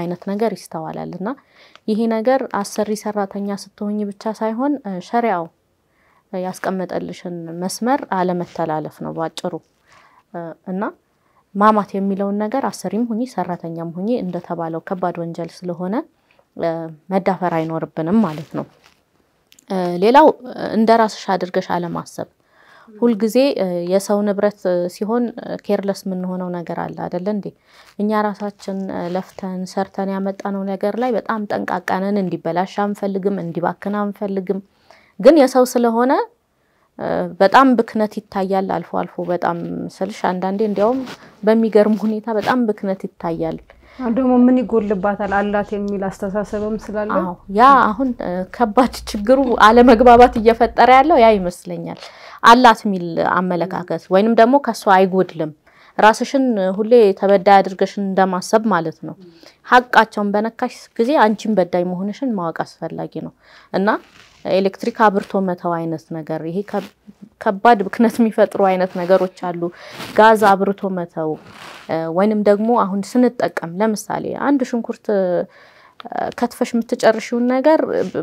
አይነት ነገር ይስተዋላል። እና ይሄ ነገር አሰሪ ሰራተኛ ስትሆኝ ብቻ ሳይሆን ሸሪያው ያስቀመጠልሽን መስመር አለመተላለፍ ነው ባጭሩ። እና ማማት የሚለውን ነገር አሰሪም ሁኚ ሰራተኛም ሁኚ እንደተባለው ከባድ ወንጀል ስለሆነ መዳፈር አይኖርብንም ማለት ነው። ሌላው እንደራስሽ አድርገሽ አለማሰብ ሁልጊዜ የሰው ንብረት ሲሆን ኬርለስ የምንሆነው ነገር አለ አደለ እንዴ? እኛ ራሳችን ለፍተን ሰርተን ያመጣነው ነገር ላይ በጣም ጠንቃቃነን። እንዲበላሽ አንፈልግም፣ እንዲባክን አንፈልግም። ግን የሰው ስለሆነ በጣም ብክነት ይታያል። አልፎ አልፎ በጣም ስልሽ አንዳንዴ እንዲያውም በሚገርም ሁኔታ በጣም ብክነት ይታያል። ደግሞ ምን ይጎልባታል አላት የሚል አስተሳሰብም ስላለ ያ አሁን ከባድ ችግሩ አለመግባባት እየፈጠረ ያለው ያ ይመስለኛል። አላት የሚል አመለካከት ወይንም ደግሞ ከሷ አይጎድልም ራስሽን ሁሌ ተበዳይ አድርገሽን እንደማሰብ ማለት ነው። ሀቃቸውን በነካሽ ጊዜ አንቺን በዳይ መሆንሽን ማወቅ አስፈላጊ ነው እና ኤሌክትሪክ አብርቶ መተው አይነት ነገር ይሄ ከባድ ብክነት የሚፈጥሩ አይነት ነገሮች አሉ። ጋዝ አብርቶ መተው ወይንም ደግሞ አሁን ስንጠቀም ለምሳሌ አንድ ሽንኩርት ከትፈሽ የምትጨርሽውን ነገር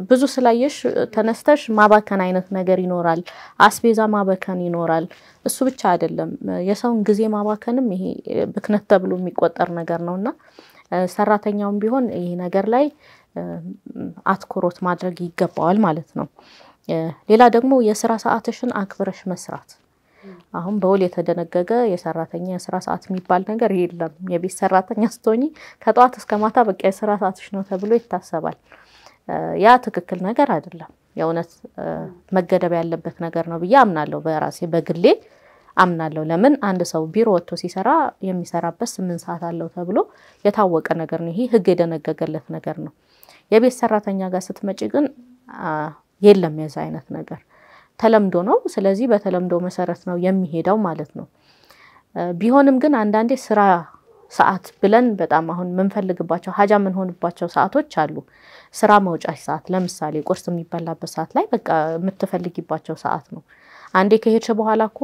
ብዙ ስላየሽ ተነስተሽ ማባከን አይነት ነገር ይኖራል። አስቤዛ ማባከን ይኖራል። እሱ ብቻ አይደለም፣ የሰውን ጊዜ ማባከንም ይሄ ብክነት ተብሎ የሚቆጠር ነገር ነው እና ሰራተኛውም ቢሆን ይሄ ነገር ላይ አትኩሮት ማድረግ ይገባዋል ማለት ነው። ሌላ ደግሞ የስራ ሰዓትሽን አክብረሽ መስራት። አሁን በውል የተደነገገ የሰራተኛ የስራ ሰዓት የሚባል ነገር የለም። የቤት ሰራተኛ ስትሆኚ ከጠዋት እስከ ማታ በቃ የስራ ሰዓትሽ ነው ተብሎ ይታሰባል። ያ ትክክል ነገር አይደለም። የእውነት መገደብ ያለበት ነገር ነው ብዬ አምናለሁ። በራሴ በግሌ አምናለሁ። ለምን አንድ ሰው ቢሮ ወጥቶ ሲሰራ የሚሰራበት ስምንት ሰዓት አለው ተብሎ የታወቀ ነገር ነው። ይሄ ህግ የደነገገለት ነገር ነው። የቤት ሰራተኛ ጋር ስትመጪ ግን የለም የዛ አይነት ነገር ተለምዶ ነው። ስለዚህ በተለምዶ መሰረት ነው የሚሄደው ማለት ነው። ቢሆንም ግን አንዳንዴ ስራ ሰዓት ብለን በጣም አሁን የምንፈልግባቸው ሀጃ የምንሆንባቸው ሰዓቶች አሉ። ስራ መውጫ ሰዓት፣ ለምሳሌ ቁርስ የሚበላበት ሰዓት ላይ በቃ የምትፈልጊባቸው ሰዓት ነው። አንዴ ከሄድሽ በኋላ እኮ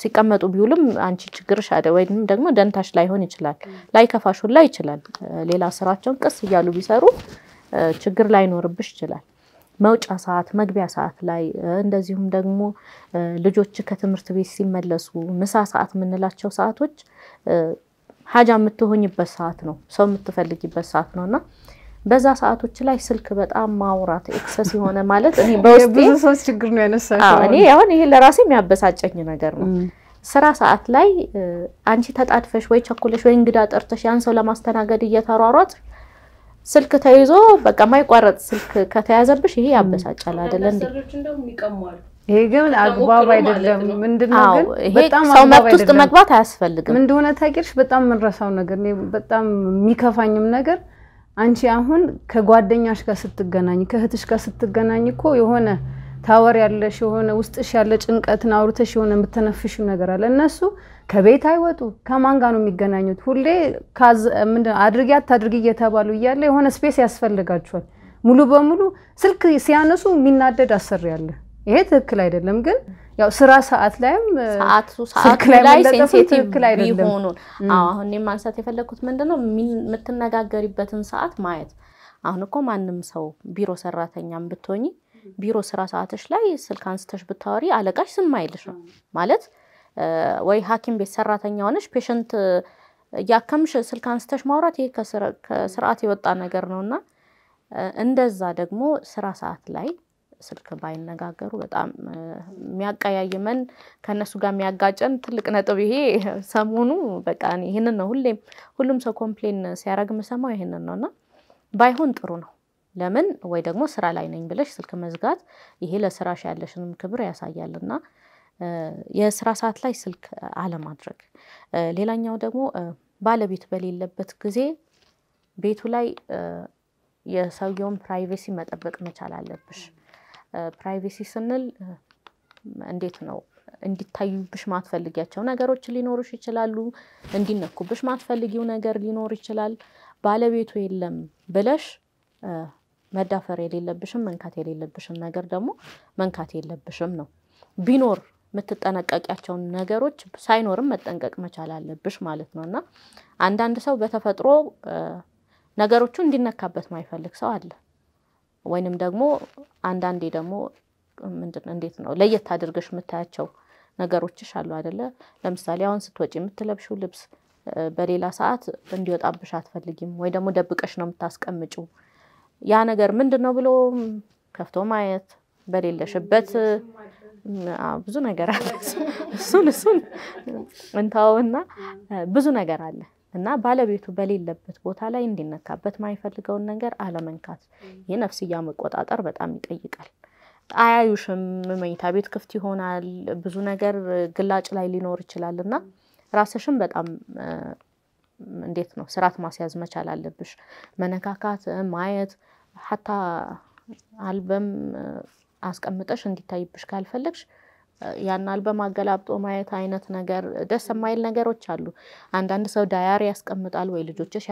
ሲቀመጡ ቢውልም አንቺ ችግርሽ አደ ወይም ደግሞ ደንታሽ ላይሆን ይችላል። ላይከፋሽ ሁላ ይችላል። ሌላ ስራቸውን ቅስ እያሉ ቢሰሩ ችግር ላይኖርብሽ ይችላል። መውጫ ሰዓት፣ መግቢያ ሰዓት ላይ እንደዚሁም ደግሞ ልጆች ከትምህርት ቤት ሲመለሱ ምሳ ሰዓት የምንላቸው ሰዓቶች ሀጃ የምትሆኝበት ሰዓት ነው። ሰው የምትፈልጊበት ሰዓት ነው እና በዛ ሰዓቶች ላይ ስልክ በጣም ማውራት ኤክሰስ የሆነ ማለት እኔ በውስጤ ብዙ ሰዎች ችግር ነው ያነሳሽው። እኔ አሁን ይሄ ለራሴ የሚያበሳጨኝ ነገር ነው። ስራ ሰዓት ላይ አንቺ ተጣድፈሽ ወይ ቸኩለሽ ወይ እንግዳ ጠርተሽ ያን ሰው ለማስተናገድ እየተሯሯጥ ስልክ ተይዞ በቃ ማይቋረጥ ስልክ ከተያዘብሽ ይሄ ያበሳጫል አይደል እንዴ? ይሄ ግን አግባብ አይደለም። ምንድነው ግን በጣም ሰው መብት ውስጥ መግባት አያስፈልግም። እንደሆነ ታውቂያለሽ፣ በጣም የምንረሳው ነገር በጣም የሚከፋኝም ነገር አንቺ አሁን ከጓደኛሽ ጋር ስትገናኝ ከእህትሽ ጋር ስትገናኝ እኮ የሆነ ታወር ያለሽ የሆነ ውስጥሽ ያለ ጭንቀትን አውርተሽ የሆነ የምትተነፍሽ ነገር አለ። እነሱ ከቤት አይወጡ ከማን ጋር ነው የሚገናኙት? ሁሌ አድርጊ አታድርጊ እየተባሉ እያለ የሆነ ስፔስ ያስፈልጋቸዋል። ሙሉ በሙሉ ስልክ ሲያነሱ የሚናደድ አሰሪ አለ። ይሄ ትክክል አይደለም። ግን ያው ስራ ሰዓት ላይም ሰዓቱ ሰዓት ላይ ሴንሲቲቭ ቢሆኑ አሁን እኔም ማንሳት የፈለግኩት ምንድነው የምትነጋገሪበትን ሰዓት ማየት። አሁን እኮ ማንም ሰው ቢሮ ሰራተኛም ብትሆኚ ቢሮ ስራ ሰዓትሽ ላይ ስልክ አንስተሽ ብታወሪ አለቃሽ ዝም አይልሽ ነው ማለት ወይ ሀኪም ቤት ሰራተኛ ሆነሽ ፔሽንት እያከምሽ ስልክ አንስተሽ ማውራት ይሄ ከስርዓት የወጣ ነገር ነው እና እንደዛ ደግሞ ስራ ሰዓት ላይ ስልክ ባይነጋገሩ በጣም የሚያቀያይመን ከእነሱ ጋር የሚያጋጨን ትልቅ ነጥብ ይሄ ሰሞኑ በቃ ይህንን ነው። ሁሌም ሁሉም ሰው ኮምፕሌን ሲያደርግ የምሰማው ይህንን ነው እና ባይሆን ጥሩ ነው። ለምን ወይ ደግሞ ስራ ላይ ነኝ ብለሽ ስልክ መዝጋት ይሄ ለስራሽ ያለሽንም ክብር ያሳያል እና የስራ ሰዓት ላይ ስልክ አለማድረግ። ሌላኛው ደግሞ ባለቤት በሌለበት ጊዜ ቤቱ ላይ የሰውየውን ፕራይቬሲ መጠበቅ መቻል አለብሽ። ፕራይቬሲ ስንል እንዴት ነው እንዲታዩብሽ ማትፈልጊያቸው ነገሮች ሊኖሩሽ ይችላሉ። እንዲነኩብሽ ማትፈልጊው ነገር ሊኖር ይችላል። ባለቤቱ የለም ብለሽ መዳፈር የሌለብሽም መንካት የሌለብሽም ነገር ደግሞ መንካት የለብሽም ነው። ቢኖር የምትጠነቀቂያቸውን ነገሮች ሳይኖርም መጠንቀቅ መቻል አለብሽ ማለት ነው እና አንዳንድ ሰው በተፈጥሮ ነገሮቹ እንዲነካበት ማይፈልግ ሰው አለ። ወይንም ደግሞ አንዳንዴ ደግሞ ምንድን እንዴት ነው ለየት አድርገሽ የምታያቸው ነገሮችሽ አሉ አይደለ? ለምሳሌ አሁን ስትወጪ የምትለብሽው ልብስ በሌላ ሰዓት እንዲወጣብሽ አትፈልጊም፣ ወይ ደግሞ ደብቀሽ ነው የምታስቀምጪው። ያ ነገር ምንድን ነው ብሎ ከፍቶ ማየት በሌለሽበት ብዙ ነገር አለ። እሱን እሱን እንተውና ብዙ ነገር አለ። እና ባለቤቱ በሌለበት ቦታ ላይ እንዲነካበት ማይፈልገውን ነገር አለመንካት ነፍስያ መቆጣጠር በጣም ይጠይቃል። አያዩሽም፣ መኝታ ቤት ክፍት ይሆናል፣ ብዙ ነገር ግላጭ ላይ ሊኖር ይችላል እና ራስሽም በጣም እንዴት ነው ስርዓት ማስያዝ መቻል አለብሽ። መነካካት፣ ማየት ሀታ አልበም አስቀምጠሽ እንዲታይብሽ ካልፈለግሽ ያን አልበም አገላብጦ ማየት አይነት ነገር ደስ የማይል ነገሮች አሉ። አንዳንድ ሰው ዳያሪ ያስቀምጣል ወይ ልጆችሽ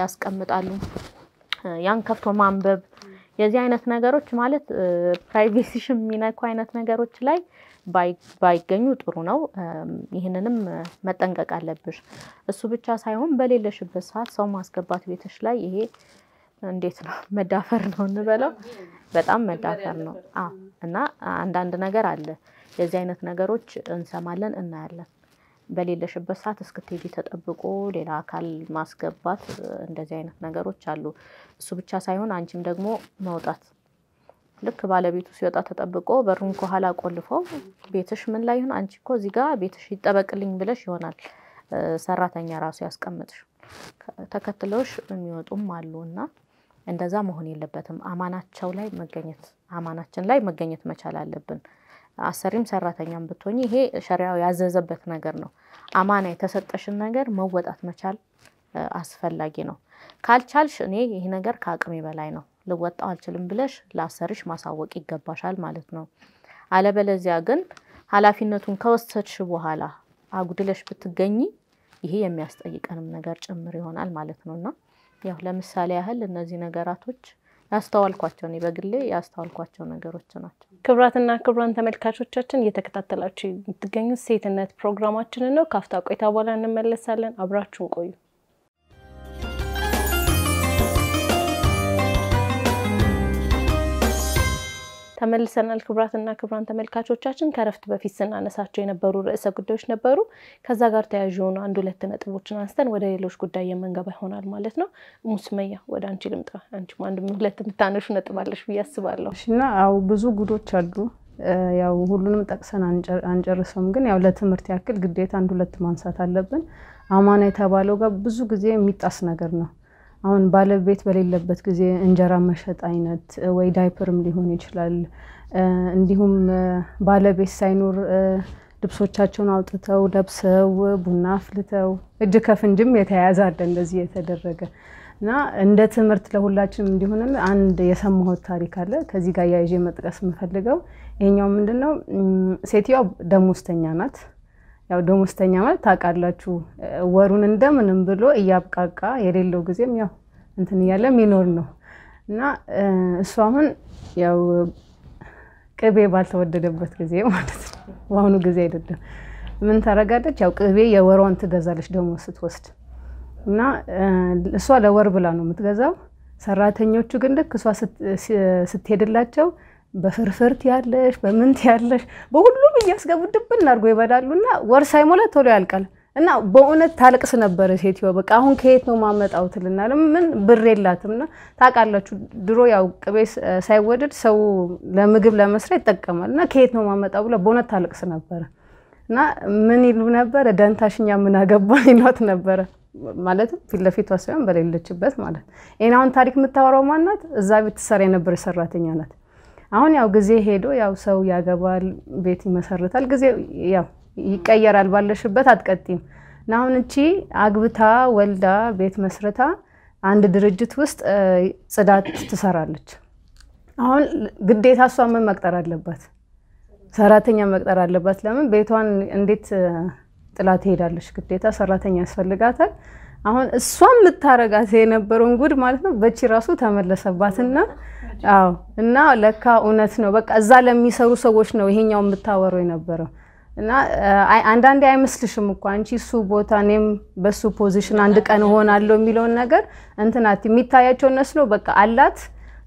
ያስቀምጣሉ ያን ከፍቶ ማንበብ የዚህ አይነት ነገሮች ማለት ፕራይቬሲሽ የሚነኩ አይነት ነገሮች ላይ ባይገኙ ጥሩ ነው። ይህንንም መጠንቀቅ አለብሽ። እሱ ብቻ ሳይሆን በሌለሽበት ሰዓት ሰው ማስገባት ቤትሽ ላይ ይሄ እንዴት ነው <laughs> መዳፈር ነው እንበለው፣ በጣም መዳፈር ነው እና አንዳንድ ነገር አለ የዚህ አይነት ነገሮች እንሰማለን፣ እናያለን። በሌለሽበት ሰዓት እስክትሄጂ ተጠብቆ ሌላ አካል ማስገባት እንደዚህ አይነት ነገሮች አሉ። እሱ ብቻ ሳይሆን አንቺም ደግሞ መውጣት ልክ ባለቤቱ ሲወጣ ተጠብቆ በሩን ከኋላ ቆልፎ ቤትሽ ምን ላይ ይሁን አንቺ እኮ እዚህ ጋር ቤትሽ ይጠበቅልኝ ብለሽ ይሆናል ሰራተኛ ራሱ ያስቀምጥሽ ተከትለውሽ የሚወጡም አሉ እና እንደዛ መሆን የለበትም። አማናቸው ላይ መገኘት አማናችን ላይ መገኘት መቻል አለብን። አሰሪም ሰራተኛም ብትሆኝ ይሄ ሸሪያው ያዘዘበት ነገር ነው። አማና የተሰጠሽን ነገር መወጣት መቻል አስፈላጊ ነው። ካልቻልሽ እኔ ይህ ነገር ከአቅሜ በላይ ነው ልወጣው አልችልም ብለሽ ለአሰሪሽ ማሳወቅ ይገባሻል ማለት ነው። አለበለዚያ ግን ኃላፊነቱን ከወሰድሽ በኋላ አጉድለሽ ብትገኝ ይሄ የሚያስጠይቀንም ነገር ጭምር ይሆናል ማለት ነው እና ያው ለምሳሌ ያህል እነዚህ ነገራቶች ያስተዋልኳቸው እኔ በግሌ ያስተዋልኳቸው ነገሮች ናቸው። ክብራትና ክብራን ተመልካቾቻችን እየተከታተላችሁ የምትገኙት ሴትነት ፕሮግራማችንን ነው። ከአፍታ ቆይታ በኋላ እንመለሳለን። አብራችሁን ቆዩ። ተመልሰናል። ክቡራትና ክቡራን ተመልካቾቻችን ከረፍት በፊት ስናነሳቸው የነበሩ ርዕሰ ጉዳዮች ነበሩ። ከዛ ጋር ተያዥ የሆኑ አንድ ሁለት ነጥቦችን አንስተን ወደ ሌሎች ጉዳይ የመንገባ ይሆናል ማለት ነው። ሙስመያ ወደ አንቺ ልምጣ። አንቺ አንድ ሁለት የምታነሹ ነጥብ አለሽ ብዬ አስባለሁ። እና ያው ብዙ ጉዶች አሉ። ያው ሁሉንም ጠቅሰን አንጨርሰውም፣ ግን ያው ለትምህርት ያክል ግዴታ አንድ ሁለት ማንሳት አለብን። አማና የተባለው ጋር ብዙ ጊዜ የሚጣስ ነገር ነው አሁን ባለቤት በሌለበት ጊዜ እንጀራ መሸጥ አይነት ወይ ዳይፐርም ሊሆን ይችላል። እንዲሁም ባለቤት ሳይኖር ልብሶቻቸውን አውጥተው ለብሰው ቡና አፍልተው እጅ ከፍንጅም የተያያዘ አለ እንደዚህ የተደረገ እና እንደ ትምህርት ለሁላችንም እንዲሆንም አንድ የሰማሁት ታሪክ አለ። ከዚህ ጋር ያይዤ መጥቀስ የምፈልገው ይሄኛው ምንድን ነው፣ ሴትዮዋ ደሞዝተኛ ናት። ያው ደሞዝተኛ ማለት ታውቃላችሁ ወሩን እንደምንም ብሎ እያብቃቃ የሌለው ጊዜም ያው እንትን እያለ የሚኖር ነው እና እሱ አሁን ያው ቅቤ ባልተወደደበት ጊዜ ማለት ነው። በአሁኑ ጊዜ አይደለም። ምን ታረጋለች? ያው ቅቤ የወሯን ትገዛለች ደሞዝ ስትወስድ እና እሷ ለወር ብላ ነው የምትገዛው። ሰራተኞቹ ግን ልክ እሷ ስትሄድላቸው በፍርፍርት ያለሽ በምንት ያለሽ በሁሉም እያስገቡድብን አድርጎ ይበላሉና ወር ሳይሞላ ቶሎ ያልቃል። እና በእውነት ታለቅስ ነበረ ሴትዮ። በቃ አሁን ከየት ነው ማመጣው ትልናል። ምን ብር የላትም እና ታውቃላችሁ፣ ድሮ ያው ቅቤ ሳይወደድ ሰው ለምግብ ለመስሪያ ይጠቀማል። እና ከየት ነው ማመጣው ብላ በእውነት ታለቅስ ነበረ። እና ምን ይሉ ነበረ ደንታሽኛ ምን አገባን ይሏት ነበረ። ማለትም ፊት ለፊቷ ሳይሆን በሌለችበት ማለት ይህን አሁን ታሪክ የምታወራው ማናት? እዛ ቤት ትሰራ የነበረች ሰራተኛ ናት። አሁን ያው ጊዜ ሄዶ ያው ሰው ያገባል፣ ቤት ይመሰርታል። ጊዜ ያው ይቀየራል። ባለሽበት አትቀጢም እና አሁን እቺ አግብታ ወልዳ ቤት መስርታ አንድ ድርጅት ውስጥ ጽዳት ትሰራለች። አሁን ግዴታ እሷ ምን መቅጠር አለባት? ሰራተኛ መቅጠር አለባት። ለምን ቤቷን እንዴት ጥላ ትሄዳለች? ግዴታ ሰራተኛ ያስፈልጋታል። አሁን እሷ የምታረጋት የነበረውን ጉድ ማለት ነው በቺ ራሱ ተመለሰባትና አዎ። እና ለካ እውነት ነው። በቃ እዛ ለሚሰሩ ሰዎች ነው ይሄኛው የምታወረው የነበረው። እና አንዳንዴ አይመስልሽም እኮ አንቺ እሱ ቦታ እኔም በሱ ፖዚሽን አንድ ቀን እሆናለሁ የሚለውን ነገር እንትናት የሚታያቸው እነሱ ነው። በቃ አላት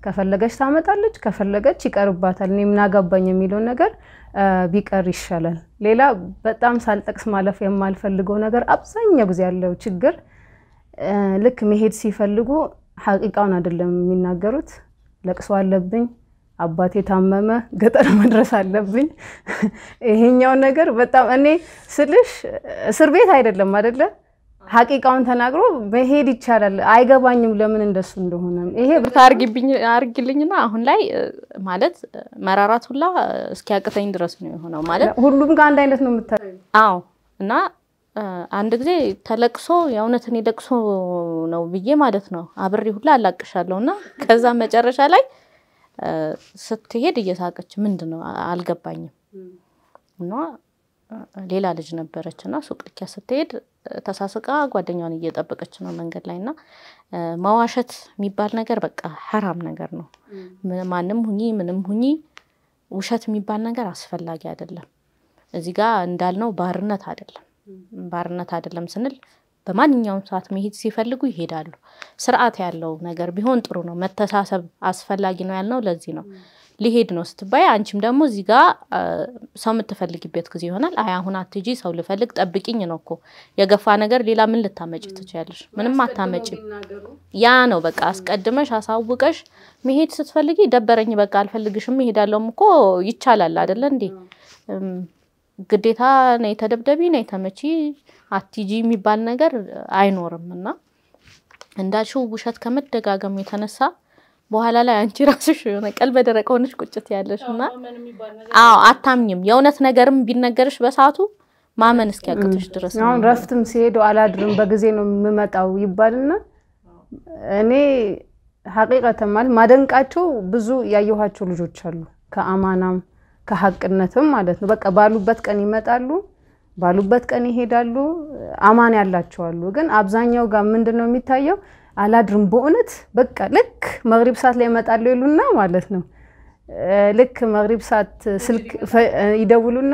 ከፈለገች ታመጣለች፣ ከፈለገች ይቀርባታል። እኔ ምን አገባኝ የሚለውን ነገር ቢቀር ይሻላል። ሌላ በጣም ሳልጠቅስ ማለፍ የማልፈልገው ነገር አብዛኛው ጊዜ ያለው ችግር ልክ መሄድ ሲፈልጉ ሀቂቃውን አይደለም የሚናገሩት ለቅሶ አለብኝ፣ አባቴ ታመመ፣ ገጠር መድረስ አለብኝ። ይሄኛው ነገር በጣም እኔ ስልሽ እስር ቤት አይደለም አይደለ ሀቂቃውን ተናግሮ መሄድ ይቻላል። አይገባኝም ለምን እንደሱ እንደሆነ። ይሄ ብታርግብኝ አርግልኝና አሁን ላይ ማለት መራራት ሁላ እስኪያቅተኝ ድረስ ነው የሆነው። ማለት ሁሉም ጋር አንድ አይነት ነው የምታ አዎ እና አንድ ጊዜ ተለቅሶ የእውነት እኔ ለቅሶ ነው ብዬ ማለት ነው አብሬ ሁላ አላቅሻለሁ እና ከዛ መጨረሻ ላይ ስትሄድ እየሳቀች ምንድን ነው አልገባኝም። እና ሌላ ልጅ ነበረች እና ሱቅ ልኪያ ስትሄድ ተሳስቃ ጓደኛዋን እየጠበቀች ነው መንገድ ላይ እና መዋሸት የሚባል ነገር በቃ ሀራም ነገር ነው። ማንም ሁኚ ምንም ሁኚ ውሸት የሚባል ነገር አስፈላጊ አይደለም። እዚህ ጋር እንዳልነው ባርነት አይደለም። ባርነት አይደለም ስንል በማንኛውም ሰዓት መሄድ ሲፈልጉ ይሄዳሉ። ስርዓት ያለው ነገር ቢሆን ጥሩ ነው። መተሳሰብ አስፈላጊ ነው ያልነው ለዚህ ነው። ሊሄድ ነው ስትባይ፣ አንቺም ደግሞ እዚህ ጋ ሰው የምትፈልግበት ጊዜ ይሆናል። አይ አሁን አትጂ ሰው ልፈልግ ጠብቂኝ ነው እኮ የገፋ ነገር። ሌላ ምን ልታመጭ ትችያለሽ? ምንም አታመጭ። ያ ነው በቃ አስቀድመሽ አሳውቀሽ መሄድ ስትፈልጊ፣ ደበረኝ በቃ አልፈልግሽም ይሄዳለውም እኮ ይቻላል አደለ እንዴ? ግዴታ ነይ ተደብደቢ ነይ ተመቺ አቲጂ የሚባል ነገር አይኖርም እና እንዳልሽው ውሸት ከመደጋገሙ የተነሳ በኋላ ላይ አንቺ ራስሽ የሆነ ቀልበ በደረቀ ሆነሽ ቁጭት ያለሽ እና አዎ አታምኝም። የእውነት ነገርም ቢነገርሽ በሰዓቱ ማመን እስኪያቅትሽ ድረስ አሁን ረፍትም ሲሄዱ አላድርም በጊዜ ነው የምመጣው ይባልና እኔ ሀቂቀተን ማለት ማደንቃቸው ብዙ ያየኋቸው ልጆች አሉ ከአማናም ከሀቅነትም ማለት ነው። በቃ ባሉበት ቀን ይመጣሉ፣ ባሉበት ቀን ይሄዳሉ። አማን ያላቸዋሉ። ግን አብዛኛው ጋር ምንድን ነው የሚታየው? አላድርም በእውነት በቃ ልክ መግሪብ ሰዓት ላይ ይመጣሉ ይሉና ማለት ነው ልክ መግሪብ ሰዓት ስልክ ይደውሉና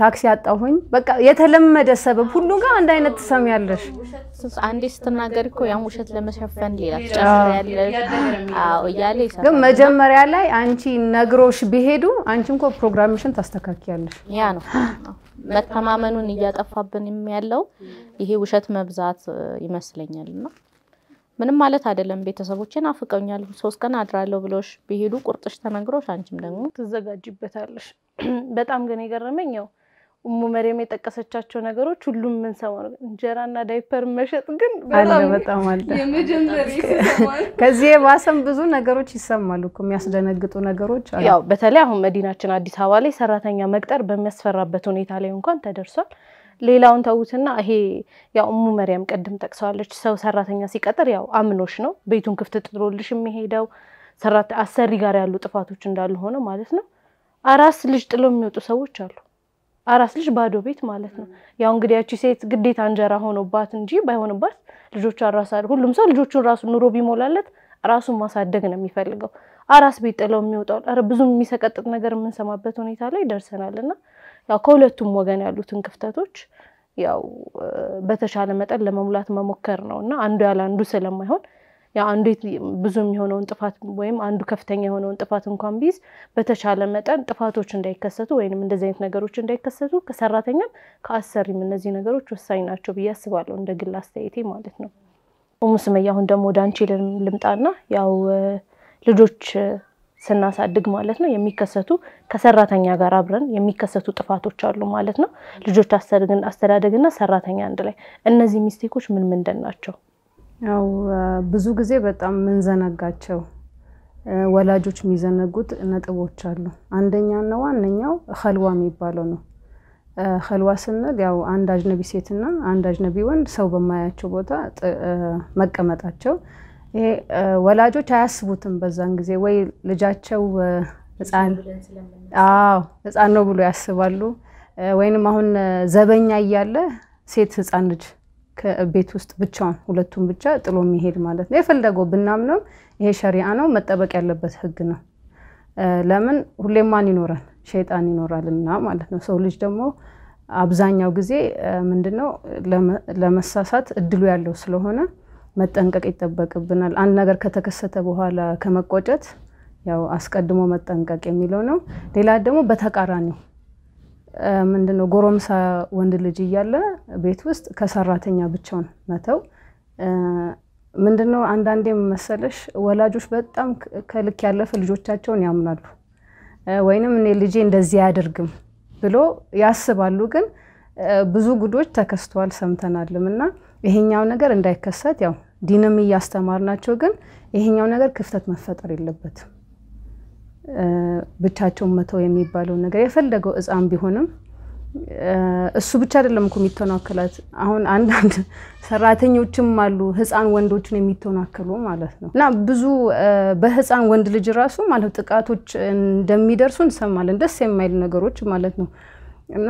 ታክሲ አጣሁኝ። በቃ የተለመደ ሰበብ ሁሉ ጋር አንድ አይነት ትሰሚያለሽ። አንዴ ስትናገር እኮ ያም ውሸት ለመሸፈን ሌላ ትጨምሪያለሽ እያለ ግን መጀመሪያ ላይ አንቺ ነግሮሽ ቢሄዱ አንቺ እኮ ፕሮግራሜሽን ታስተካክያለሽ። ያ ነው መተማመኑን እያጠፋብን ያለው ይሄ ውሸት መብዛት ይመስለኛል እና ምንም ማለት አይደለም። ቤተሰቦቼን አፍቀኛል ሶስት ቀን አድራለሁ ብሎሽ ቢሄዱ ቁርጥሽ ተነግሮሽ አንቺም ደግሞ ትዘጋጅበታለሽ። <clears throat> በጣም ግን የገረመኝ ያው እሙ መሪም የጠቀሰቻቸው ነገሮች ሁሉም የምንሰማው ነው። እንጀራና ዳይፐር መሸጥ ግን በጣም አለ። ከዚህ የባሰም ብዙ ነገሮች ይሰማሉ፣ የሚያስደነግጡ ነገሮች። ያው በተለይ አሁን መዲናችን አዲስ አበባ ላይ ሰራተኛ መቅጠር በሚያስፈራበት ሁኔታ ላይ እንኳን ተደርሷል። ሌላውን ተዉትና ይሄ ያው እሙ መሪያም ቅድም ጠቅሰዋለች። ሰው ሰራተኛ ሲቀጥር ያው አምኖሽ ነው ቤቱን ክፍት ጥሎልሽ የሚሄደው አሰሪ ጋር ያሉ ጥፋቶች እንዳሉ ሆነ ማለት ነው። አራስ ልጅ ጥሎ የሚወጡ ሰዎች አሉ። አራስ ልጅ ባዶ ቤት ማለት ነው። ያው እንግዲህ ያቺ ሴት ግዴታ እንጀራ ሆኖባት እንጂ ባይሆንባት ልጆች አራሳ ሁሉም ሰው ልጆቹን ራሱ ኑሮ ቢሞላለት ራሱን ማሳደግ ነው የሚፈልገው። አራስ ቤት ጥለው የሚወጣው ኧረ ብዙም የሚሰቀጥጥ ነገር የምንሰማበት ሁኔታ ላይ ደርሰናል እና ያው ከሁለቱም ወገን ያሉትን ክፍተቶች ያው በተሻለ መጠን ለመሙላት መሞከር ነው እና አንዱ ያለ አንዱ ስለማይሆን ያ አንዱ ብዙ የሚሆነውን ጥፋት ወይም አንዱ ከፍተኛ የሆነውን ጥፋት እንኳን ቢይዝ በተቻለ መጠን ጥፋቶች እንዳይከሰቱ ወይም እንደዚህ አይነት ነገሮች እንዳይከሰቱ ከሰራተኛም ከአሰሪም እነዚህ ነገሮች ወሳኝ ናቸው ብዬ አስባለሁ፣ እንደ ግል አስተያየቴ ማለት ነው። ኡሙ አሁን ደግሞ ወደ አንቺ ልምጣና ያው ልጆች ስናሳድግ ማለት ነው የሚከሰቱ ከሰራተኛ ጋር አብረን የሚከሰቱ ጥፋቶች አሉ ማለት ነው። ልጆች አስተዳደግና ሰራተኛ አንድ ላይ እነዚህ ሚስቴኮች ምን ምንድን ናቸው? ያው ብዙ ጊዜ በጣም ምንዘነጋቸው ወላጆች የሚዘነጉት ነጥቦች አሉ። አንደኛና ዋነኛው ኸልዋ የሚባለው ነው። ኸልዋ ስንል ያው አንድ አጅነቢ ሴትና አንድ አጅነቢ ወንድ ሰው በማያቸው ቦታ መቀመጣቸው፣ ይሄ ወላጆች አያስቡትም በዛን ጊዜ ወይ ልጃቸው ሕፃን ነው ብሎ ያስባሉ፣ ወይንም አሁን ዘበኛ እያለ ሴት ህፃን ልጅ ከቤት ውስጥ ብቻውን ሁለቱን ብቻ ጥሎ የሚሄድ ማለት ነው። የፈለገው ብናምንም ይሄ ሸሪያ ነው፣ መጠበቅ ያለበት ህግ ነው። ለምን ሁሌም ማን ይኖራል? ሸይጣን ይኖራልና ማለት ነው። ሰው ልጅ ደግሞ አብዛኛው ጊዜ ምንድነው ለመሳሳት እድሉ ያለው ስለሆነ መጠንቀቅ ይጠበቅብናል። አንድ ነገር ከተከሰተ በኋላ ከመቆጨት ያው አስቀድሞ መጠንቀቅ የሚለው ነው። ሌላ ደግሞ በተቃራኒው ምንድነው ጎረምሳ ወንድ ልጅ እያለ ቤት ውስጥ ከሰራተኛ ብቻውን መተው ምንድነው አንዳንዴ መሰለሽ ወላጆች በጣም ከልክ ያለፈ ልጆቻቸውን ያምናሉ፣ ወይንም እኔ ልጄ እንደዚህ አያደርግም ብሎ ያስባሉ። ግን ብዙ ጉዶች ተከስተዋል ሰምተናልም እና ይሄኛው ነገር እንዳይከሰት ያው ዲንም እያስተማርናቸው፣ ግን ይሄኛው ነገር ክፍተት መፈጠር የለበትም። ብቻቸውን መተው የሚባለውን ነገር የፈለገው እጻም ቢሆንም እሱ ብቻ አይደለም እኮ የሚተናከላት። አሁን አንዳንድ ሰራተኞችም አሉ ህፃን ወንዶችን የሚተናከሉ ማለት ነው። እና ብዙ በህፃን ወንድ ልጅ ራሱ ማለት ጥቃቶች እንደሚደርሱ እንሰማለን። ደስ የማይል ነገሮች ማለት ነው። እና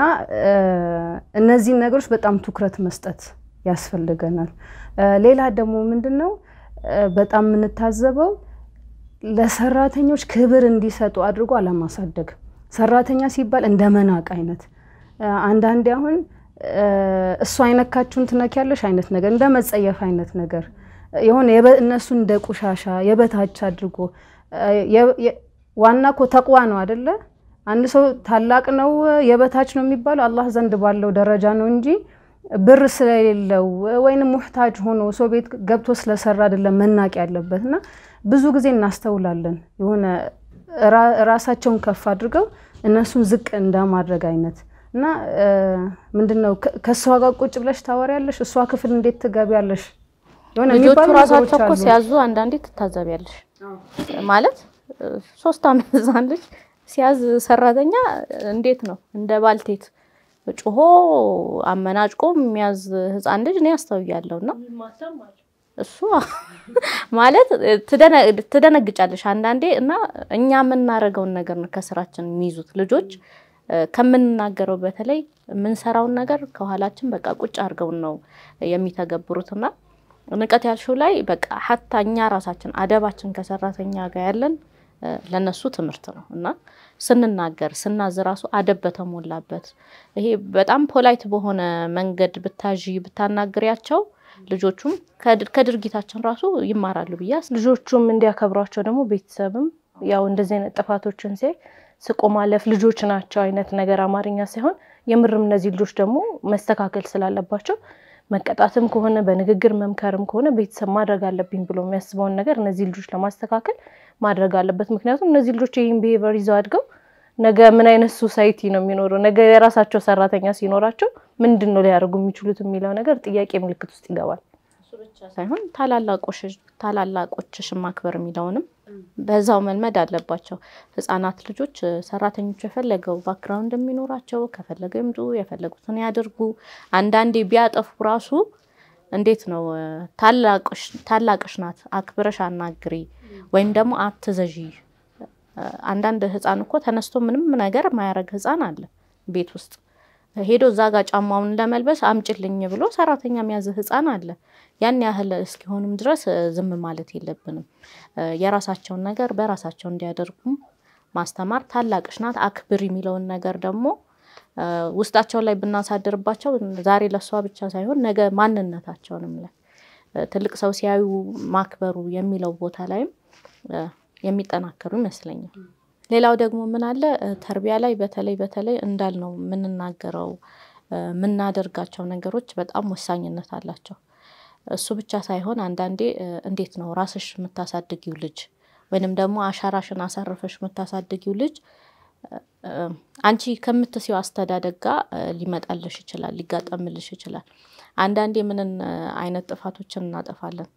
እነዚህን ነገሮች በጣም ትኩረት መስጠት ያስፈልገናል። ሌላ ደግሞ ምንድን ነው በጣም የምንታዘበው ለሰራተኞች ክብር እንዲሰጡ አድርጎ አለማሳደግ፣ ሰራተኛ ሲባል እንደ መናቅ አይነት አንዳንዴ አሁን እሱ አይነካችሁን ትነኪያለሽ አይነት ነገር እንደ መጸየፍ አይነት ነገር የሆነ እነሱ እንደ ቆሻሻ የበታች አድርጎ ዋና እኮ ተቅዋ ነው አደለ? አንድ ሰው ታላቅ ነው የበታች ነው የሚባለው አላህ ዘንድ ባለው ደረጃ ነው እንጂ ብር ስለሌለው ወይንም ሙሕታጅ ሆኖ ሰው ቤት ገብቶ ስለሰራ አይደለም መናቅ ያለበትና ብዙ ጊዜ እናስተውላለን የሆነ ራሳቸውን ከፍ አድርገው እነሱን ዝቅ እንደማድረግ አይነት እና ምንድነው ከእሷ ጋር ቁጭ ብለሽ ታወሪያለሽ፣ እሷ ክፍል እንዴት ትገቢያለሽ? ልጆቹ ራሳቸው እኮ ሲያዙ አንዳንዴ ትታዘቢያለሽ። ማለት ሶስት አመት ህፃን ልጅ ሲያዝ ሰራተኛ እንዴት ነው እንደ ባልቴት ጩሆ አመናጭቆ የሚያዝ ህፃን ልጅ እኔ ያስተውያለሁ እና እሱ ማለት ትደነግጫለሽ አንዳንዴ እና እኛ የምናደርገውን ነገር ነው ከስራችን የሚይዙት ልጆች ከምንናገረው በተለይ የምንሰራውን ነገር ከኋላችን በቃ ቁጭ አድርገውን ነው የሚተገብሩትና ንቀት ያልሽው ላይ በቃ ሀታ እኛ ራሳችን አደባችን ከሰራተኛ ጋር ያለን ለነሱ ትምህርት ነው እና ስንናገር ስናዝ ራሱ አደብ በተሞላበት ይሄ በጣም ፖላይት በሆነ መንገድ ብታዥ ብታናግሪያቸው ልጆቹም ከድርጊታችን ራሱ ይማራሉ ብያ ልጆቹም እንዲያከብሯቸው ደግሞ ቤተሰብም ያው እንደዚህ አይነት ጥፋቶችን ሲያይ ስቆ ማለፍ ልጆች ናቸው አይነት ነገር አማርኛ ሳይሆን የምርም እነዚህ ልጆች ደግሞ መስተካከል ስላለባቸው መቀጣትም ከሆነ በንግግር መምከርም ከሆነ ቤተሰብ ማድረግ አለብኝ ብሎ የሚያስበውን ነገር እነዚህ ልጆች ለማስተካከል ማድረግ አለበት። ምክንያቱም እነዚህ ልጆች ይህን ብሄቨር ይዘው አድገው ነገ ምን አይነት ሶሳይቲ ነው የሚኖረው፣ ነገ የራሳቸው ሰራተኛ ሲኖራቸው ምንድን ነው ሊያደርጉ የሚችሉት የሚለው ነገር ጥያቄ ምልክት ውስጥ ይገባል። ሳይሆን ታላላቆችሽ ማክበር የሚለውንም በዛው መልመድ አለባቸው። ህጻናት ልጆች ሰራተኞቹ የፈለገው ባክግራውንድ የሚኖራቸው ከፈለገው ይምጡ፣ የፈለጉትን ያድርጉ። አንዳንዴ ቢያጠፉ ራሱ እንዴት ነው ታላቅሽ ናት አክብረሽ አናግሪ ወይም ደግሞ አትዘዥ? አንዳንድ ህፃን እኮ ተነስቶ ምንም ነገር ማያረግ ህፃን አለ ቤት ውስጥ ሄዶ እዛ ጋር ጫማውን ለመልበስ አምጭልኝ ብሎ ሰራተኛ የሚያዝ ህፃን አለ። ያን ያህል እስኪሆንም ድረስ ዝም ማለት የለብንም። የራሳቸውን ነገር በራሳቸው እንዲያደርጉም ማስተማር ታላቅሽ ናት አክብር የሚለውን ነገር ደግሞ ውስጣቸው ላይ ብናሳድርባቸው ዛሬ ለእሷ ብቻ ሳይሆን ነገ ማንነታቸውንም ላይ ትልቅ ሰው ሲያዩ ማክበሩ የሚለው ቦታ ላይም የሚጠናከሩ ይመስለኛል። ሌላው ደግሞ ምን አለ ተርቢያ ላይ በተለይ በተለይ እንዳል ነው የምንናገረው የምናደርጋቸው ነገሮች በጣም ወሳኝነት አላቸው። እሱ ብቻ ሳይሆን አንዳንዴ እንዴት ነው ራስሽ የምታሳድጊው ልጅ ወይንም ደግሞ አሻራሽን አሳርፈሽ የምታሳድጊው ልጅ አንቺ ከምትሲው አስተዳደግ ጋር ሊመጣልሽ ይችላል፣ ሊጋጠምልሽ ይችላል። አንዳንዴ ምንን አይነት ጥፋቶችን እናጠፋለን?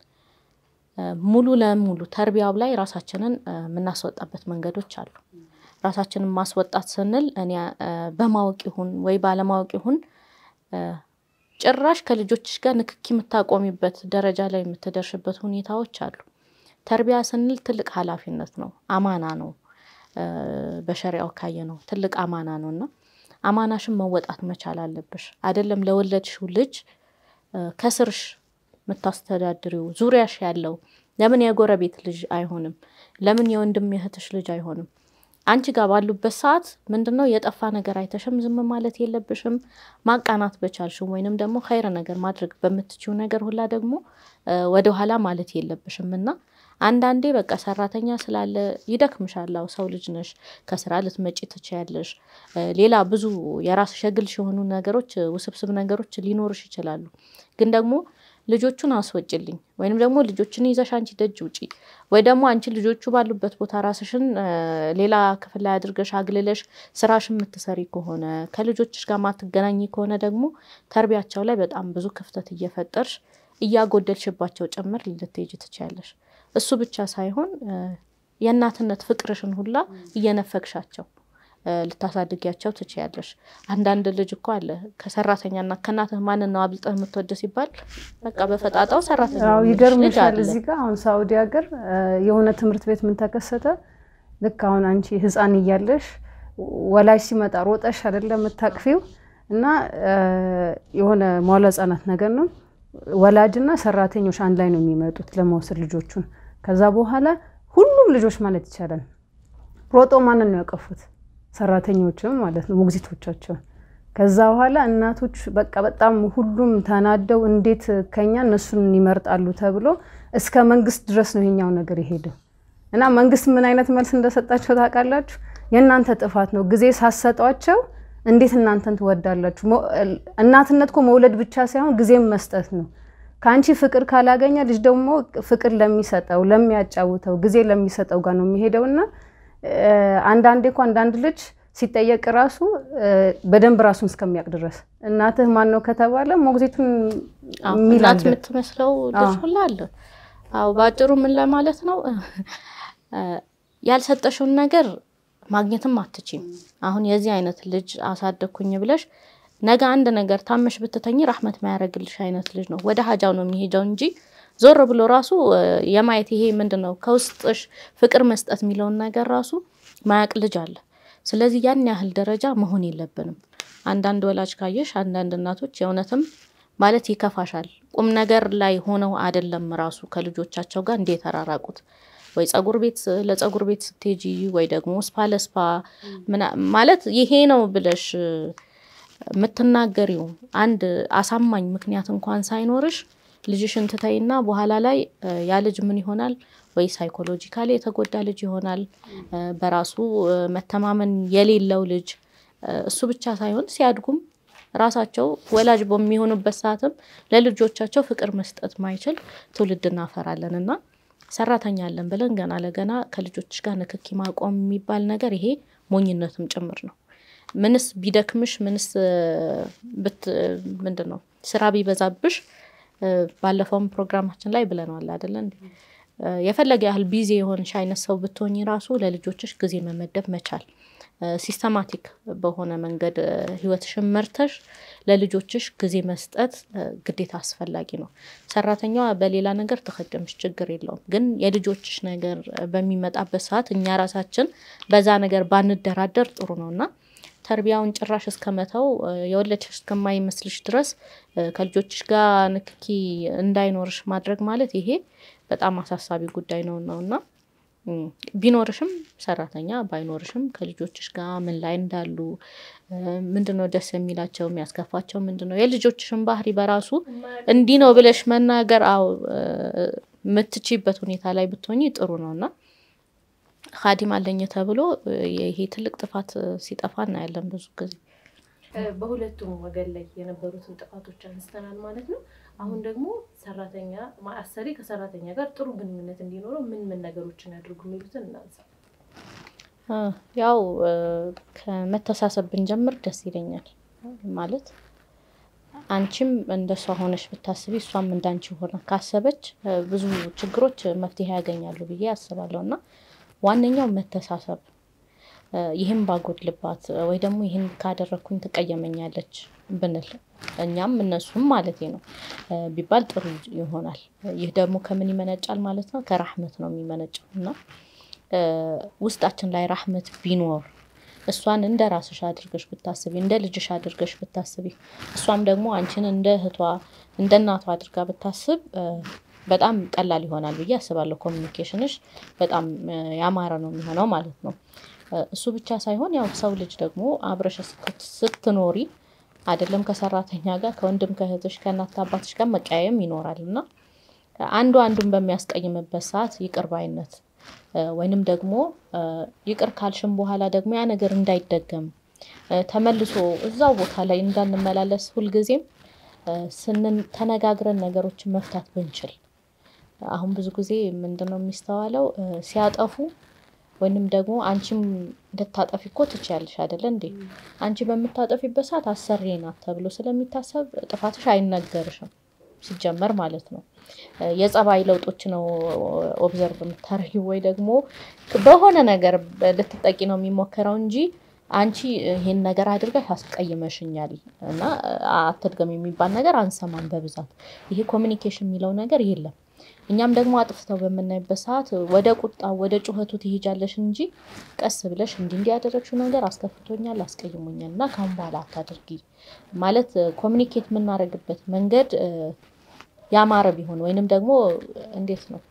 ሙሉ ለሙሉ ተርቢያው ላይ ራሳችንን የምናስወጣበት መንገዶች አሉ። ራሳችንን ማስወጣት ስንል እኔ በማወቅ ይሁን ወይ ባለማወቅ ይሁን ጭራሽ ከልጆችሽ ጋር ንክኪ የምታቆሚበት ደረጃ ላይ የምትደርሽበት ሁኔታዎች አሉ። ተርቢያ ስንል ትልቅ ኃላፊነት ነው፣ አማና ነው። በሸሪያው ካየ ነው ትልቅ አማና ነው እና አማናሽን መወጣት መቻል አለብሽ። አይደለም ለወለድሽው ልጅ ከስርሽ የምታስተዳድሪው ዙሪያሽ ያለው ለምን የጎረቤት ልጅ አይሆንም? ለምን የወንድም የእህትሽ ልጅ አይሆንም? አንቺ ጋር ባሉበት ሰዓት ምንድነው የጠፋ ነገር አይተሽም ዝም ማለት የለብሽም። ማቃናት በቻልሽም ወይንም ደግሞ ኸይረ ነገር ማድረግ በምትችው ነገር ሁላ ደግሞ ወደኋላ ማለት የለብሽም እና አንዳንዴ በቃ ሰራተኛ ስላለ ይደክምሻል። ሰው ልጅ ነሽ፣ ከስራ ልትመጪ ትችያለሽ። ሌላ ብዙ የራስ ሸግልሽ የሆኑ ነገሮች፣ ውስብስብ ነገሮች ሊኖርሽ ይችላሉ። ግን ደግሞ ልጆቹን አስወጭልኝ ወይም ደግሞ ልጆችን ይዘሽ አንቺ ደጅ ውጪ፣ ወይ ደግሞ አንቺ ልጆቹ ባሉበት ቦታ ራስሽን ሌላ ክፍል ላይ አድርገሽ አግልለሽ ስራሽ የምትሰሪ ከሆነ ከልጆችሽ ጋር ማትገናኝ ከሆነ ደግሞ ተርቢያቸው ላይ በጣም ብዙ ክፍተት እየፈጠርሽ እያጎደልሽባቸው ጭምር ልትሄጂ ትችያለሽ። እሱ ብቻ ሳይሆን የእናትነት ፍቅርሽን ሁላ እየነፈግሻቸው ልታሳድጊያቸው ትችያለሽ። አንዳንድ ልጅ እኮ አለ ከሰራተኛና ከእናትህ ማንን ነው አብልጠህ የምትወደ ሲባል በቃ በፈጣጣው ሰራተኛ ይገርምሻል። እዚህ ጋር አሁን ሳኡዲ ሀገር የሆነ ትምህርት ቤት ምን ተከሰተ? ልክ አሁን አንቺ ህፃን እያለሽ ወላጅ ሲመጣ ሮጠሽ አይደለም የምታቅፊው እና የሆነ መዋለ ህጻናት ነገር ነው። ወላጅና ሰራተኞች አንድ ላይ ነው የሚመጡት ለመውሰድ ልጆቹን። ከዛ በኋላ ሁሉም ልጆች ማለት ይቻላል ሮጦ ማንን ነው ያቀፉት? ሰራተኞችም ማለት ነው ሞግዚቶቻቸውን። ከዛ በኋላ እናቶች በቃ በጣም ሁሉም ተናደው እንዴት ከኛ እነሱን ይመርጣሉ ተብሎ እስከ መንግስት ድረስ ነው ይሄኛው ነገር የሄደው እና መንግስት ምን አይነት መልስ እንደሰጣቸው ታውቃላችሁ? የእናንተ ጥፋት ነው ጊዜ ሳሰጧቸው እንዴት እናንተን ትወዳላችሁ? እናትነት እኮ መውለድ ብቻ ሳይሆን ጊዜም መስጠት ነው። ከአንቺ ፍቅር ካላገኘ ልጅ ደግሞ ፍቅር ለሚሰጠው ለሚያጫውተው ጊዜ ለሚሰጠው ጋር ነው የሚሄደውና አንዳንዴ እኮ አንዳንድ ልጅ ሲጠየቅ ራሱ በደንብ ራሱን እስከሚያውቅ ድረስ እናትህ ማን ነው ከተባለ ሞግዚቱን እናት የምትመስለው ልጅ ሁላ አለ። አዎ በአጭሩ ምን ለማለት ነው፣ ያልሰጠሽውን ነገር ማግኘትም አትችም። አሁን የዚህ አይነት ልጅ አሳደግኩኝ ብለሽ ነገ አንድ ነገር ታመሽ ብትተኝ ራህመት ማያረግልሽ አይነት ልጅ ነው። ወደ ሀጃው ነው የሚሄደው እንጂ ዞር ብሎ ራሱ የማየት ይሄ ምንድን ነው ከውስጥሽ ፍቅር መስጠት የሚለውን ነገር ራሱ ማያቅ ልጅ አለ። ስለዚህ ያን ያህል ደረጃ መሆን የለብንም። አንዳንድ ወላጅ ካየሽ፣ አንዳንድ እናቶች የእውነትም ማለት ይከፋሻል። ቁም ነገር ላይ ሆነው አይደለም ራሱ ከልጆቻቸው ጋር እንዴት ተራራቁት ወይ ጸጉር ቤት ለጸጉር ቤት ስትሄጂ ወይ ደግሞ ስፓ ለስፓ ማለት ይሄ ነው ብለሽ የምትናገሪው አንድ አሳማኝ ምክንያት እንኳን ሳይኖርሽ ልጅሽን ትተይና በኋላ ላይ ያ ልጅ ምን ይሆናል ወይ ሳይኮሎጂካሊ የተጎዳ ልጅ ይሆናል፣ በራሱ መተማመን የሌለው ልጅ። እሱ ብቻ ሳይሆን ሲያድጉም ራሳቸው ወላጅ በሚሆኑበት ሰዓትም ለልጆቻቸው ፍቅር መስጠት ማይችል ትውልድ እናፈራለን እና ሰራተኛ አለን ብለን ገና ለገና ከልጆች ጋር ንክኪ ማቆም የሚባል ነገር ይሄ ሞኝነትም ጭምር ነው። ምንስ ቢደክምሽ ምንስ ምንድን ነው ስራ ቢበዛብሽ ባለፈውም ፕሮግራማችን ላይ ብለነዋል አደለ የፈለገ ያህል ቢዚ የሆን አይነት ሰው ብትሆኝ ራሱ ለልጆችሽ ጊዜ መመደብ መቻል ሲስተማቲክ በሆነ መንገድ ህይወትሽን መርተሽ ለልጆችሽ ጊዜ መስጠት ግዴታ አስፈላጊ ነው። ሰራተኛዋ በሌላ ነገር ተከደምሽ ችግር የለውም፣ ግን የልጆችሽ ነገር በሚመጣበት ሰዓት እኛ ራሳችን በዛ ነገር ባንደራደር ጥሩ ነው እና ተርቢያውን ጭራሽ እስከመተው የወለድሽ እስከማይመስልሽ ድረስ ከልጆችሽ ጋር ንክኪ እንዳይኖርሽ ማድረግ ማለት ይሄ በጣም አሳሳቢ ጉዳይ ነው ነው እና ቢኖርሽም ሰራተኛ ባይኖርሽም ከልጆችሽ ጋር ምን ላይ እንዳሉ ምንድነው ደስ የሚላቸው የሚያስከፋቸው ምንድነው የልጆችሽን ባህሪ በራሱ እንዲህ ነው ብለሽ መናገር አዎ የምትችይበት ሁኔታ ላይ ብትሆኚ ጥሩ ነው እና ካዲም አለኝ ተብሎ ይሄ ትልቅ ጥፋት ሲጠፋ እናያለን። ብዙ ጊዜ በሁለቱም ወገን ላይ የነበሩትን ጥፋቶች አንስተናል ማለት ነው። አሁን ደግሞ ሰራተኛ አሰሪ ከሰራተኛ ጋር ጥሩ ግንኙነት እንዲኖረው ምን ምን ነገሮችን ያድርጉ የሚሉትን እናንሳ። ያው ከመተሳሰብ ብንጀምር ደስ ይለኛል። ማለት አንቺም እንደሷ ሆነች ብታስቢ እሷም እንዳንቺ ሆነ ካሰበች ብዙ ችግሮች መፍትሄ ያገኛሉ ብዬ አስባለሁ እና ዋነኛው መተሳሰብ ይህን ባጎድልባት ወይ ደግሞ ይህን ካደረግኩኝ ትቀየመኛለች ብንል እኛም እነሱም ማለት ነው ቢባል ጥሩ ይሆናል። ይህ ደግሞ ከምን ይመነጫል ማለት ነው? ከራህመት ነው የሚመነጨው እና ውስጣችን ላይ ራህመት ቢኖር እሷን እንደ ራስሽ አድርገሽ ብታስቢ፣ እንደ ልጅሽ አድርገሽ ብታስቢ፣ እሷም ደግሞ አንቺን እንደ እህቷ እንደ እናቷ አድርጋ ብታስብ በጣም ቀላል ይሆናል ብዬ አስባለሁ። ኮሚኒኬሽንሽ በጣም ያማረ ነው የሚሆነው ማለት ነው። እሱ ብቻ ሳይሆን ያው ሰው ልጅ ደግሞ አብረሽ ስትኖሪ አይደለም ከሰራተኛ ጋር ከወንድም ከእህትሽ ከእናት አባትሽ ጋር መቀያየም ይኖራል እና አንዱ አንዱን በሚያስቀይምበት ሰዓት ይቅር ባይነት ወይንም ደግሞ ይቅር ካልሽም በኋላ ደግሞ ያ ነገር እንዳይደገም ተመልሶ እዛው ቦታ ላይ እንዳንመላለስ ሁልጊዜም ስንን ተነጋግረን ነገሮችን መፍታት ብንችል አሁን ብዙ ጊዜ ምንድነው የሚስተዋለው ሲያጠፉ ወይንም ደግሞ አንቺም እንድታጠፊ እኮ ትችያለሽ አይደለ እንዴ? አንቺ በምታጠፊበት ሰዓት አሰሪ ናት ተብሎ ስለሚታሰብ ጥፋትሽ አይነገርሽም ሲጀመር ማለት ነው። የጸባይ ለውጦች ነው ኦብዘርቭ የምታደርጊው ወይ ደግሞ በሆነ ነገር ልትጠቂ ነው የሚሞከረው እንጂ አንቺ ይህን ነገር አድርጋ ያስቀይመሽኛል እና አትድገም የሚባል ነገር አንሰማም በብዛት። ይሄ ኮሚኒኬሽን የሚለው ነገር የለም። እኛም ደግሞ አጥፍተው በምናይበት ሰዓት ወደ ቁጣ ወደ ጩኸቱ ትሄጃለሽ እንጂ ቀስ ብለሽ እንዲህ እንዲህ ያደረግሽው ነገር አስከፍቶኛል፣ አስቀይሞኛል እና ካሁን በኋላ አታድርጊ ማለት ኮሚኒኬት የምናደርግበት መንገድ ያማረ ቢሆን ወይንም ደግሞ እንዴት ነው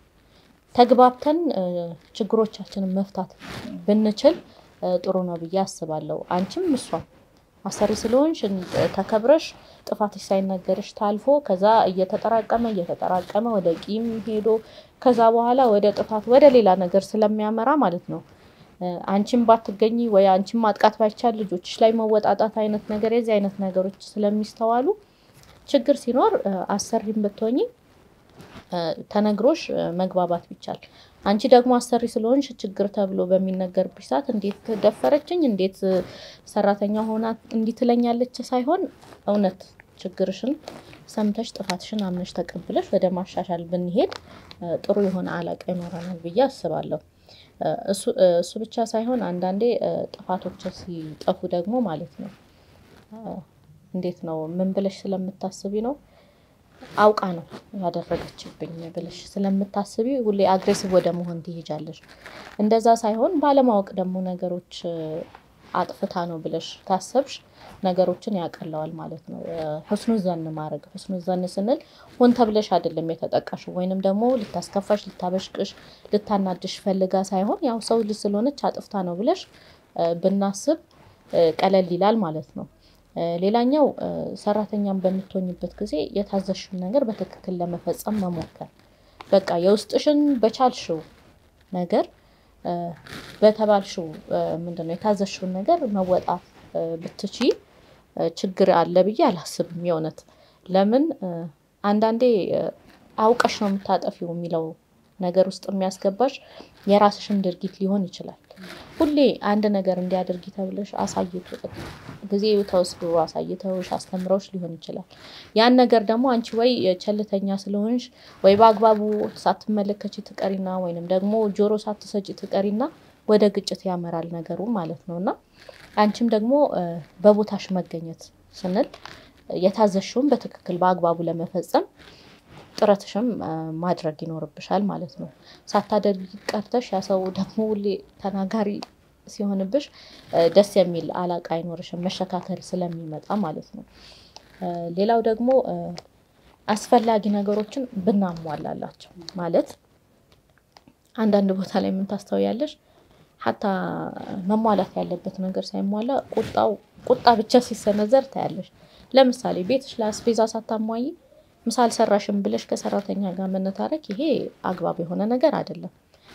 ተግባብተን ችግሮቻችንን መፍታት ብንችል ጥሩ ነው ብዬ አስባለሁ። አንቺም እሷም አሰሪ ስለሆንሽ ተከብረሽ ጥፋትሽ ሳይነገርሽ ታልፎ ከዛ እየተጠራቀመ እየተጠራቀመ ወደ ቂም ሄዶ ከዛ በኋላ ወደ ጥፋት ወደ ሌላ ነገር ስለሚያመራ ማለት ነው። አንቺም ባትገኝ ወይ አንቺም ማጥቃት ባይቻል ልጆችሽ ላይ መወጣጣት አይነት ነገር የዚህ አይነት ነገሮች ስለሚስተዋሉ ችግር ሲኖር አሰሪም ብትሆኝ ተነግሮሽ መግባባት ይቻል። አንቺ ደግሞ አሰሪ ስለሆንሽ ችግር ተብሎ በሚነገርብሽ ሰዓት እንዴት ደፈረችኝ፣ እንዴት ሰራተኛ ሆና እንዲህ ትለኛለች ሳይሆን እውነት ችግርሽን ሰምተሽ ጥፋትሽን አምነሽ ተቀብለሽ ወደ ማሻሻል ብንሄድ ጥሩ የሆነ አላቃ ይኖረናል ብዬ አስባለሁ። እሱ ብቻ ሳይሆን አንዳንዴ ጥፋቶች ሲጠፉ ደግሞ ማለት ነው እንዴት ነው ምን ብለሽ ስለምታስቢ ነው አውቃ ነው ያደረገችብኝ ብለሽ ስለምታስቢ ሁሌ አግሬሲቭ ወደ መሆን ትሄጃለሽ። እንደዛ ሳይሆን ባለማወቅ ደግሞ ነገሮች አጥፍታ ነው ብለሽ ታሰብሽ ነገሮችን ያቀለዋል ማለት ነው። ህስኑ ዘን ማድረግ ሁስኑ ዘን ስንል ሆን ተብለሽ አይደለም የተጠቃሽ ወይንም ደግሞ ልታስከፋሽ፣ ልታበሽቅሽ፣ ልታናድሽ ፈልጋ ሳይሆን ያው ሰው ልጅ ስለሆነች አጥፍታ ነው ብለሽ ብናስብ ቀለል ይላል ማለት ነው። ሌላኛው ሰራተኛም በምትሆኝበት ጊዜ የታዘሽውን ነገር በትክክል ለመፈጸም መሞከር በቃ የውስጥሽን በቻልሽው ነገር በተባልሽው ምንድነው የታዘሽውን ነገር መወጣት ብትችይ ችግር አለ ብዬ አላስብም። የእውነት ለምን አንዳንዴ አውቀሽ ነው የምታጠፊው የሚለው ነገር ውስጥ የሚያስገባሽ የራስሽን ድርጊት ሊሆን ይችላል ሁሌ አንድ ነገር እንዲያደርጊ ተብለሽ አሳይቶ ጊዜ ተወስዶ አሳይተውሽ አስተምረውሽ ሊሆን ይችላል። ያን ነገር ደግሞ አንቺ ወይ ቸልተኛ ስለሆንሽ ወይ በአግባቡ ሳትመለከች ትቀሪና ወይንም ደግሞ ጆሮ ሳትሰጭ ትቀሪና ወደ ግጭት ያመራል ነገሩ ማለት ነው። እና አንቺም ደግሞ በቦታሽ መገኘት ስንል የታዘሽውን በትክክል በአግባቡ ለመፈጸም ጥረትሽም ማድረግ ይኖርብሻል ማለት ነው። ሳታደርጊ ቀርተሽ ያ ሰው ደግሞ ሁሌ ተናጋሪ ሲሆንብሽ ደስ የሚል አላቃ አይኖርሽም፣ መሸካከል ስለሚመጣ ማለት ነው። ሌላው ደግሞ አስፈላጊ ነገሮችን ብናሟላላቸው ማለት አንዳንድ ቦታ ላይ ምን ታስተውያለሽ? ሀታ መሟላት ያለበት ነገር ሳይሟላ ቁጣው ቁጣ ብቻ ሲሰነዘር ታያለሽ። ለምሳሌ ቤትሽ ለአስቤዛ ሳታሟይ ምሳ አልሰራሽም ብለሽ ከሰራተኛ ጋር መነታረክ ይሄ አግባብ የሆነ ነገር አይደለም።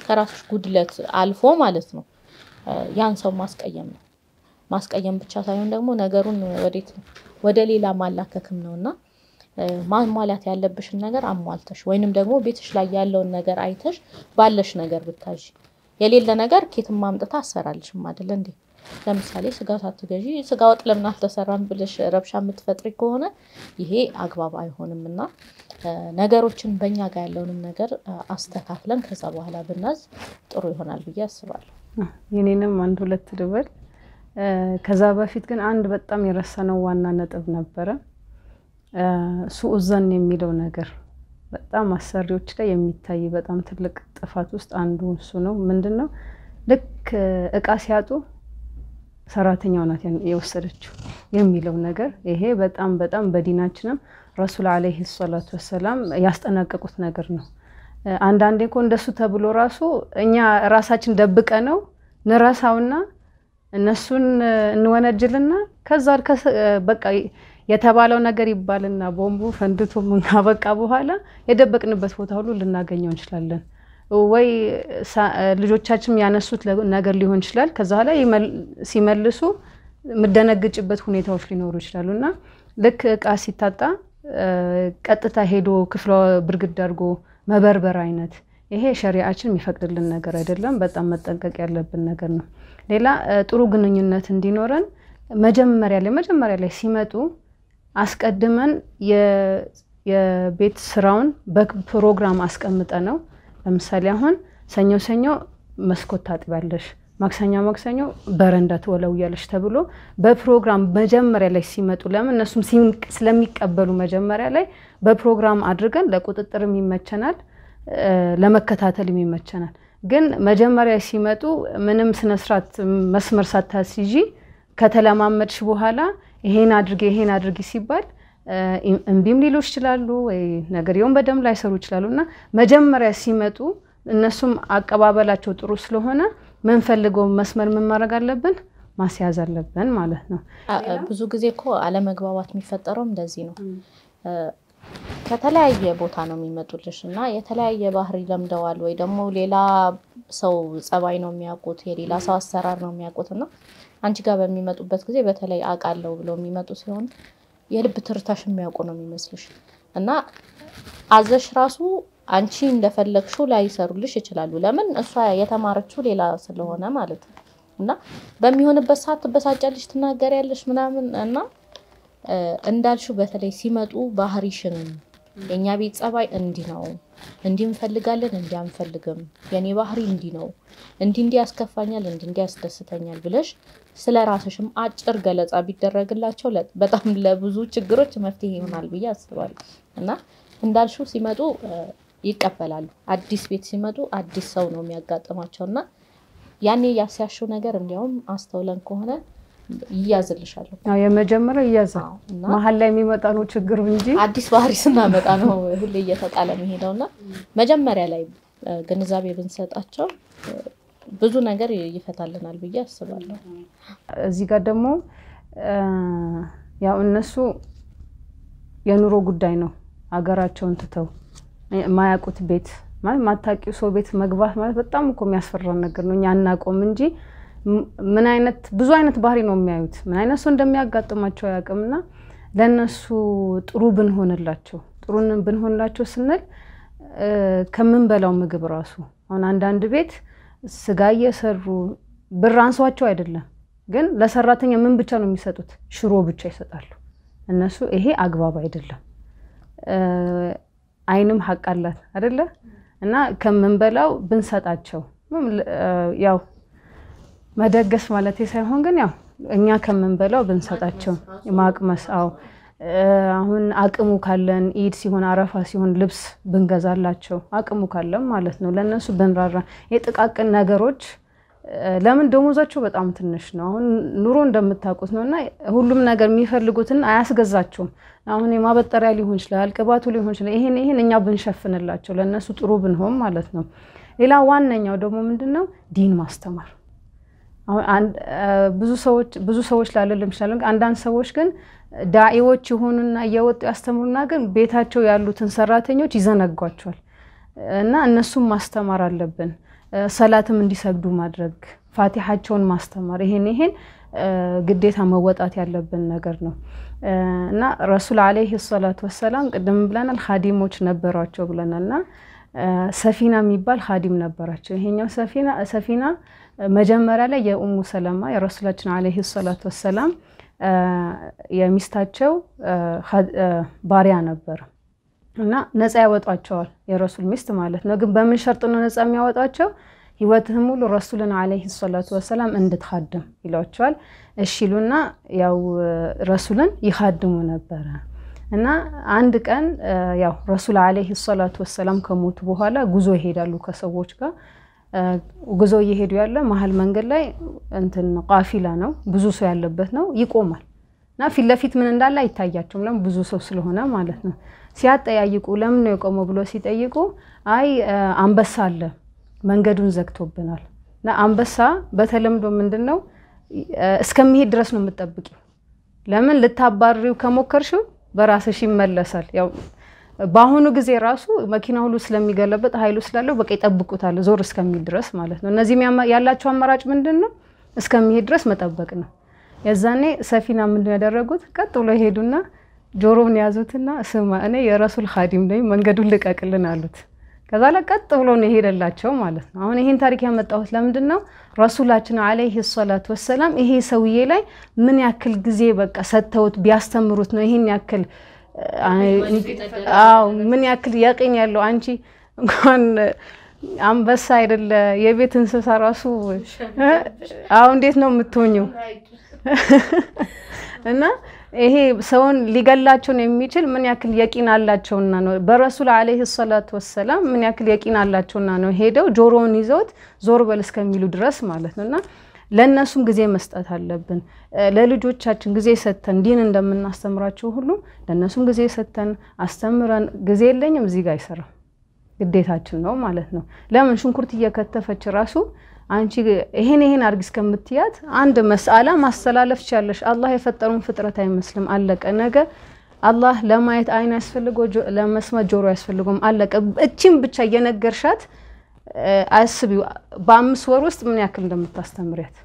ከራስሽ ጉድለት አልፎ ማለት ነው ያን ሰው ማስቀየም ነው። ማስቀየም ብቻ ሳይሆን ደግሞ ነገሩን ወዴት ነው ወደ ሌላ ማላከክም ነው እና ማሟላት ያለብሽን ነገር አሟልተሽ ወይንም ደግሞ ቤትሽ ላይ ያለውን ነገር አይተሽ ባለሽ ነገር ብታዥ የሌለ ነገር ኬትም ማምጥታ አሰራልሽም አይደለ እንዴ? ለምሳሌ ስጋ ሳትገዢ ስጋ ወጥ ለምን አልተሰራም ብለሽ ረብሻ የምትፈጥሪ ከሆነ ይሄ አግባብ አይሆንም እና ነገሮችን በእኛ ጋር ያለውንም ነገር አስተካክለን ከዛ በኋላ ብናዝ ጥሩ ይሆናል ብዬ አስባለሁ። የኔንም አንድ ሁለት ልበል። ከዛ በፊት ግን አንድ በጣም የረሳነው ዋና ነጥብ ነበረ፣ እሱ ዘን የሚለው ነገር በጣም አሰሪዎች ላይ የሚታይ በጣም ትልቅ ጥፋት ውስጥ አንዱ እሱ ነው። ምንድን ነው ልክ እቃ ሲያጡ ሰራተኛው ናት የወሰደችው የሚለው ነገር ይሄ በጣም በጣም በዲናችንም ረሱል ዓለይሂ ሰላቱ ወሰላም ያስጠነቀቁት ነገር ነው። አንዳንዴ እኮ እንደሱ ተብሎ ራሱ እኛ ራሳችን ደብቀ ነው ንረሳውና እነሱን እንወነጅልና ከዛ በቃ የተባለው ነገር ይባልና ቦምቡ ፈንድቶ ምናበቃ በኋላ የደበቅንበት ቦታ ሁሉ ልናገኘው እንችላለን። ወይ ልጆቻችን ያነሱት ነገር ሊሆን ይችላል። ከዛ ኋላ ሲመልሱ የምደነግጭበት ሁኔታዎች ሊኖሩ ይችላሉ እና ልክ እቃ ሲታጣ ቀጥታ ሄዶ ክፍሏ ብርግድ አድርጎ መበርበር አይነት ይሄ ሸሪአችን የሚፈቅድልን ነገር አይደለም። በጣም መጠንቀቅ ያለብን ነገር ነው። ሌላ ጥሩ ግንኙነት እንዲኖረን መጀመሪያ ላይ መጀመሪያ ላይ ሲመጡ አስቀድመን የቤት ስራውን በፕሮግራም አስቀምጠ ነው ለምሳሌ አሁን ሰኞ ሰኞ መስኮት ታጥቢያለሽ፣ ማክሰኞ ማክሰኞ በረንዳ ትወለውያለሽ ተብሎ በፕሮግራም መጀመሪያ ላይ ሲመጡ ለምን እነሱም ስለሚቀበሉ መጀመሪያ ላይ በፕሮግራም አድርገን ለቁጥጥርም ይመቸናል፣ ለመከታተልም ይመቸናል። ግን መጀመሪያ ሲመጡ ምንም ስነስርዓት መስመር ሳታስይዢ ከተለማመድሽ በኋላ ይሄን አድርጌ ይሄን አድርጊ ሲባል እምቢም ሊሉ ይችላሉ ወይ ነገርየውን በደንብ ላይሰሩ ይችላሉ። እና መጀመሪያ ሲመጡ እነሱም አቀባበላቸው ጥሩ ስለሆነ ምንፈልገው መስመር ምን ማድረግ አለብን ማስያዝ አለብን ማለት ነው። ብዙ ጊዜ እኮ አለመግባባት የሚፈጠረው እንደዚህ ነው። ከተለያየ ቦታ ነው የሚመጡልሽ እና የተለያየ ባህሪ ለምደዋል ወይ ደግሞ ሌላ ሰው ጸባይ ነው የሚያውቁት የሌላ ሰው አሰራር ነው የሚያውቁት እና አንቺ ጋር በሚመጡበት ጊዜ በተለይ አውቃለሁ ብለው የሚመጡ ሲሆን የልብ ትርታሽ የሚያውቁ ነው የሚመስልሽ እና አዘሽ ራሱ አንቺ እንደፈለግሽው ላይሰሩልሽ ይችላሉ። ለምን እሷ የተማረችው ሌላ ስለሆነ ማለት ነው። እና በሚሆንበት ሰዓት ትበሳጫለሽ፣ ትናገሪያለሽ ምናምን እና እንዳልሽው በተለይ ሲመጡ ባህሪሽን የእኛ ቤት ጸባይ እንዲህ ነው፣ እንዲህ እንፈልጋለን፣ እንዲህ አንፈልግም፣ የእኔ ባህሪ እንዲህ ነው፣ እንዲህ እንዲህ ያስከፋኛል፣ እንዲህ እንዲህ ያስደስተኛል ብለሽ ስለ ራስሽም አጭር ገለጻ ቢደረግላቸው በጣም ለብዙ ችግሮች መፍትሄ ይሆናል ብዬ አስባለሁ እና እንዳልሽው ሲመጡ ይቀበላሉ። አዲስ ቤት ሲመጡ አዲስ ሰው ነው የሚያጋጥማቸው እና ያኔ ያስያሽው ነገር እንዲያውም አስተውለን ከሆነ ይያዝልሻል። የመጀመሪያው ይያዛል። መሀል ላይ የሚመጣ ነው ችግሩ እንጂ አዲስ ባህሪ ስናመጣ ነው ሁሌ እየተጣለ የሚሄደው እና መጀመሪያ ላይ ግንዛቤ ብንሰጣቸው ብዙ ነገር ይፈታልናል ብዬ አስባለሁ። እዚህ ጋር ደግሞ ያው እነሱ የኑሮ ጉዳይ ነው። አገራቸውን ትተው ማያውቁት ቤት ማታውቂው ሰው ቤት መግባት ማለት በጣም እኮ የሚያስፈራ ነገር ነው። እኛ አናውቀውም እንጂ ምን አይነት ብዙ አይነት ባህሪ ነው የሚያዩት። ምን አይነት ሰው እንደሚያጋጥማቸው አያውቅምና ለእነሱ ጥሩ ብንሆንላቸው ጥሩ ብንሆንላቸው ስንል ከምንበላው ምግብ ራሱ አሁን አንዳንድ ቤት ስጋ እየሰሩ ብር አንሷቸው አይደለም፣ ግን ለሰራተኛ ምን ብቻ ነው የሚሰጡት? ሽሮ ብቻ ይሰጣሉ እነሱ። ይሄ አግባብ አይደለም። አይንም ሀቅ አላት አይደለ? እና ከምንበላው ብንሰጣቸው ያው መደገስ ማለት ሳይሆን ግን ያው እኛ ከምንበላው ብንሰጣቸው ማቅመስ አዎ አሁን አቅሙ ካለን ኢድ ሲሆን አረፋ ሲሆን ልብስ ብንገዛላቸው አቅሙ ካለን ማለት ነው ለእነሱ ብንራራ የጥቃቅን ነገሮች ለምን ደሞዛቸው በጣም ትንሽ ነው። አሁን ኑሮ እንደምታውቁት ነው እና ሁሉም ነገር የሚፈልጉትን አያስገዛቸውም። አሁን የማበጠሪያ ሊሆን ይችላል፣ ቅባቱ ሊሆን ይችላል። ይሄን ይሄን እኛ ብንሸፍንላቸው ለእነሱ ጥሩ ብንሆን ማለት ነው። ሌላ ዋነኛው ደግሞ ምንድን ነው ዲን ማስተማር። ብዙ ሰዎች ብዙ ሰዎች ላለልም ይችላል። አንዳንድ ሰዎች ግን ዳኢዎች የሆኑና እያወጡ ያስተምሩና ግን ቤታቸው ያሉትን ሰራተኞች ይዘነጓቸዋል እና እነሱም ማስተማር አለብን። ሰላትም እንዲሰግዱ ማድረግ፣ ፋቲሓቸውን ማስተማር ይሄን ይሄን ግዴታ መወጣት ያለብን ነገር ነው እና ረሱል ዓለይሂ ሰላቱ ወሰላም ቅድም ብለናል ሀዲሞች ነበሯቸው ብለናልና ሰፊና የሚባል ሀዲም ነበራቸው። ይሄኛው ሰፊና መጀመሪያ ላይ የኡሙ ሰለማ የረሱላችን ዓለይሂ ሰላቱ ወሰላም የሚስታቸው ባሪያ ነበር እና ነፃ ያወጧቸዋል። የረሱል ሚስት ማለት ነው። ግን በምን ሸርጥ ነው ነፃ የሚያወጧቸው? ህይወትህም ሙሉ ረሱልን ዓለይሂ ሰላቱ ወሰላም እንድትኻድም ይሏቸዋል። እሺ ይሉና ያው ረሱልን ይሀድሙ ነበረ እና አንድ ቀን ያው ረሱል ዓለይሂ ሰላቱ ወሰላም ከሞቱ በኋላ ጉዞ ይሄዳሉ ከሰዎች ጋር ጉዞ እየሄዱ ያለ መሀል መንገድ ላይ እንትን ቃፊላ ነው፣ ብዙ ሰው ያለበት ነው። ይቆማል እና ፊት ለፊት ምን እንዳለ አይታያቸውም። ለምን ብዙ ሰው ስለሆነ ማለት ነው። ሲያጠያይቁ ለምን ነው የቆመው ብሎ ሲጠይቁ አይ አንበሳ አለ መንገዱን ዘግቶብናል እና አንበሳ በተለምዶ ምንድን ነው እስከሚሄድ ድረስ ነው የምትጠብቂው። ለምን ልታባሪው ከሞከርሽው በራስሽ ይመለሳል። ያው በአሁኑ ጊዜ ራሱ መኪና ሁሉ ስለሚገለበጥ ኃይሉ ስላለው በቃ ይጠብቁታል፣ ዞር እስከሚል ድረስ ማለት ነው። እነዚህም ያላቸው አማራጭ ምንድን ነው? እስከሚሄድ ድረስ መጠበቅ ነው። የዛኔ ሰፊና ምንድን ያደረጉት ቀጥ ብሎ ሄዱና ጆሮውን ያዙትና ስማ፣ እኔ የረሱል ሀዲም ነኝ መንገዱን ልቀቅልን አሉት። ከዛ ላይ ቀጥ ብሎ ነው የሄደላቸው ማለት ነው። አሁን ይህን ታሪክ ያመጣሁት ለምንድን ነው? ረሱላችን አለይሂ ሰላት ወሰላም ይሄ ሰውዬ ላይ ምን ያክል ጊዜ በቃ ሰጥተውት ቢያስተምሩት ነው ይህን ያክል አዎ ምን ያክል ያቀኝ ያለው አንቺ እንኳን አንበሳ አይደለ የቤት እንስሳ ራሱ አዎ እንዴት ነው የምትሆኘው? እና ይሄ ሰውን ሊገላቸውን የሚችል ምን ያክል የቂን አላቸውና ነው። በረሱል አለይሂ ሰላቱ ወሰላም ምን ያክል የቂን አላቸውና ነው ሄደው ጆሮውን ይዘውት ዞር በል እስከሚሉ ድረስ ማለት ነውና ለእነሱም ጊዜ መስጠት አለብን። ለልጆቻችን ጊዜ ሰጥተን ዲን እንደምናስተምራቸው ሁሉ ለእነሱም ጊዜ ሰጥተን አስተምረን ጊዜ የለኝም እዚህ ጋር አይሰራም፣ ግዴታችን ነው ማለት ነው። ለምን ሽንኩርት እየከተፈች ራሱ አንቺ ይሄን ይሄን አድርጊ እስከምትያት አንድ መስአላ ማስተላለፍ ቻለሽ። አላህ የፈጠሩን ፍጥረት አይመስልም፣ አለቀ። ነገ አላህ ለማየት አይን ያስፈልገው፣ ለመስማት ጆሮ ያስፈልገውም፣ አለቀ። እቺም ብቻ እየነገርሻት አስቢው በአምስት ወር ውስጥ ምን ያክል እንደምታስተምሪያት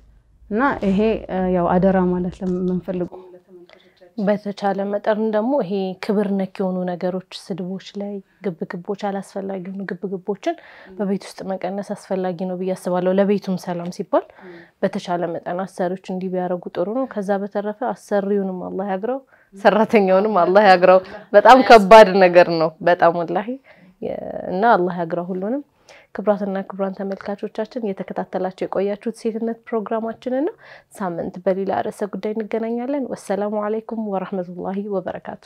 እና ይሄ ያው አደራ ማለት ለምንፈልጉ በተቻለ መጠን ደግሞ ይሄ ክብር ነክ የሆኑ ነገሮች ስድቦች ላይ ግብግቦች፣ አላስፈላጊ የሆኑ ግብግቦችን በቤት ውስጥ መቀነስ አስፈላጊ ነው ብዬ አስባለሁ። ለቤቱም ሰላም ሲባል በተቻለ መጠን አሰሪዎች እንዲህ ቢያደርጉ ጥሩ ነው። ከዛ በተረፈ አሰሪውንም አላህ ያግረው፣ ሰራተኛውንም አላህ ያግረው። በጣም ከባድ ነገር ነው። በጣም ወላሂ እና አላህ ያግረው ሁሉንም ክብራትና ክብራን ተመልካቾቻችን እየተከታተላቸው የቆያችሁት ሴትነት ፕሮግራማችንን ነው። ሳምንት በሌላ ርዕሰ ጉዳይ እንገናኛለን። ወሰላሙ አለይኩም ወረህመቱላሂ ወበረካቱ።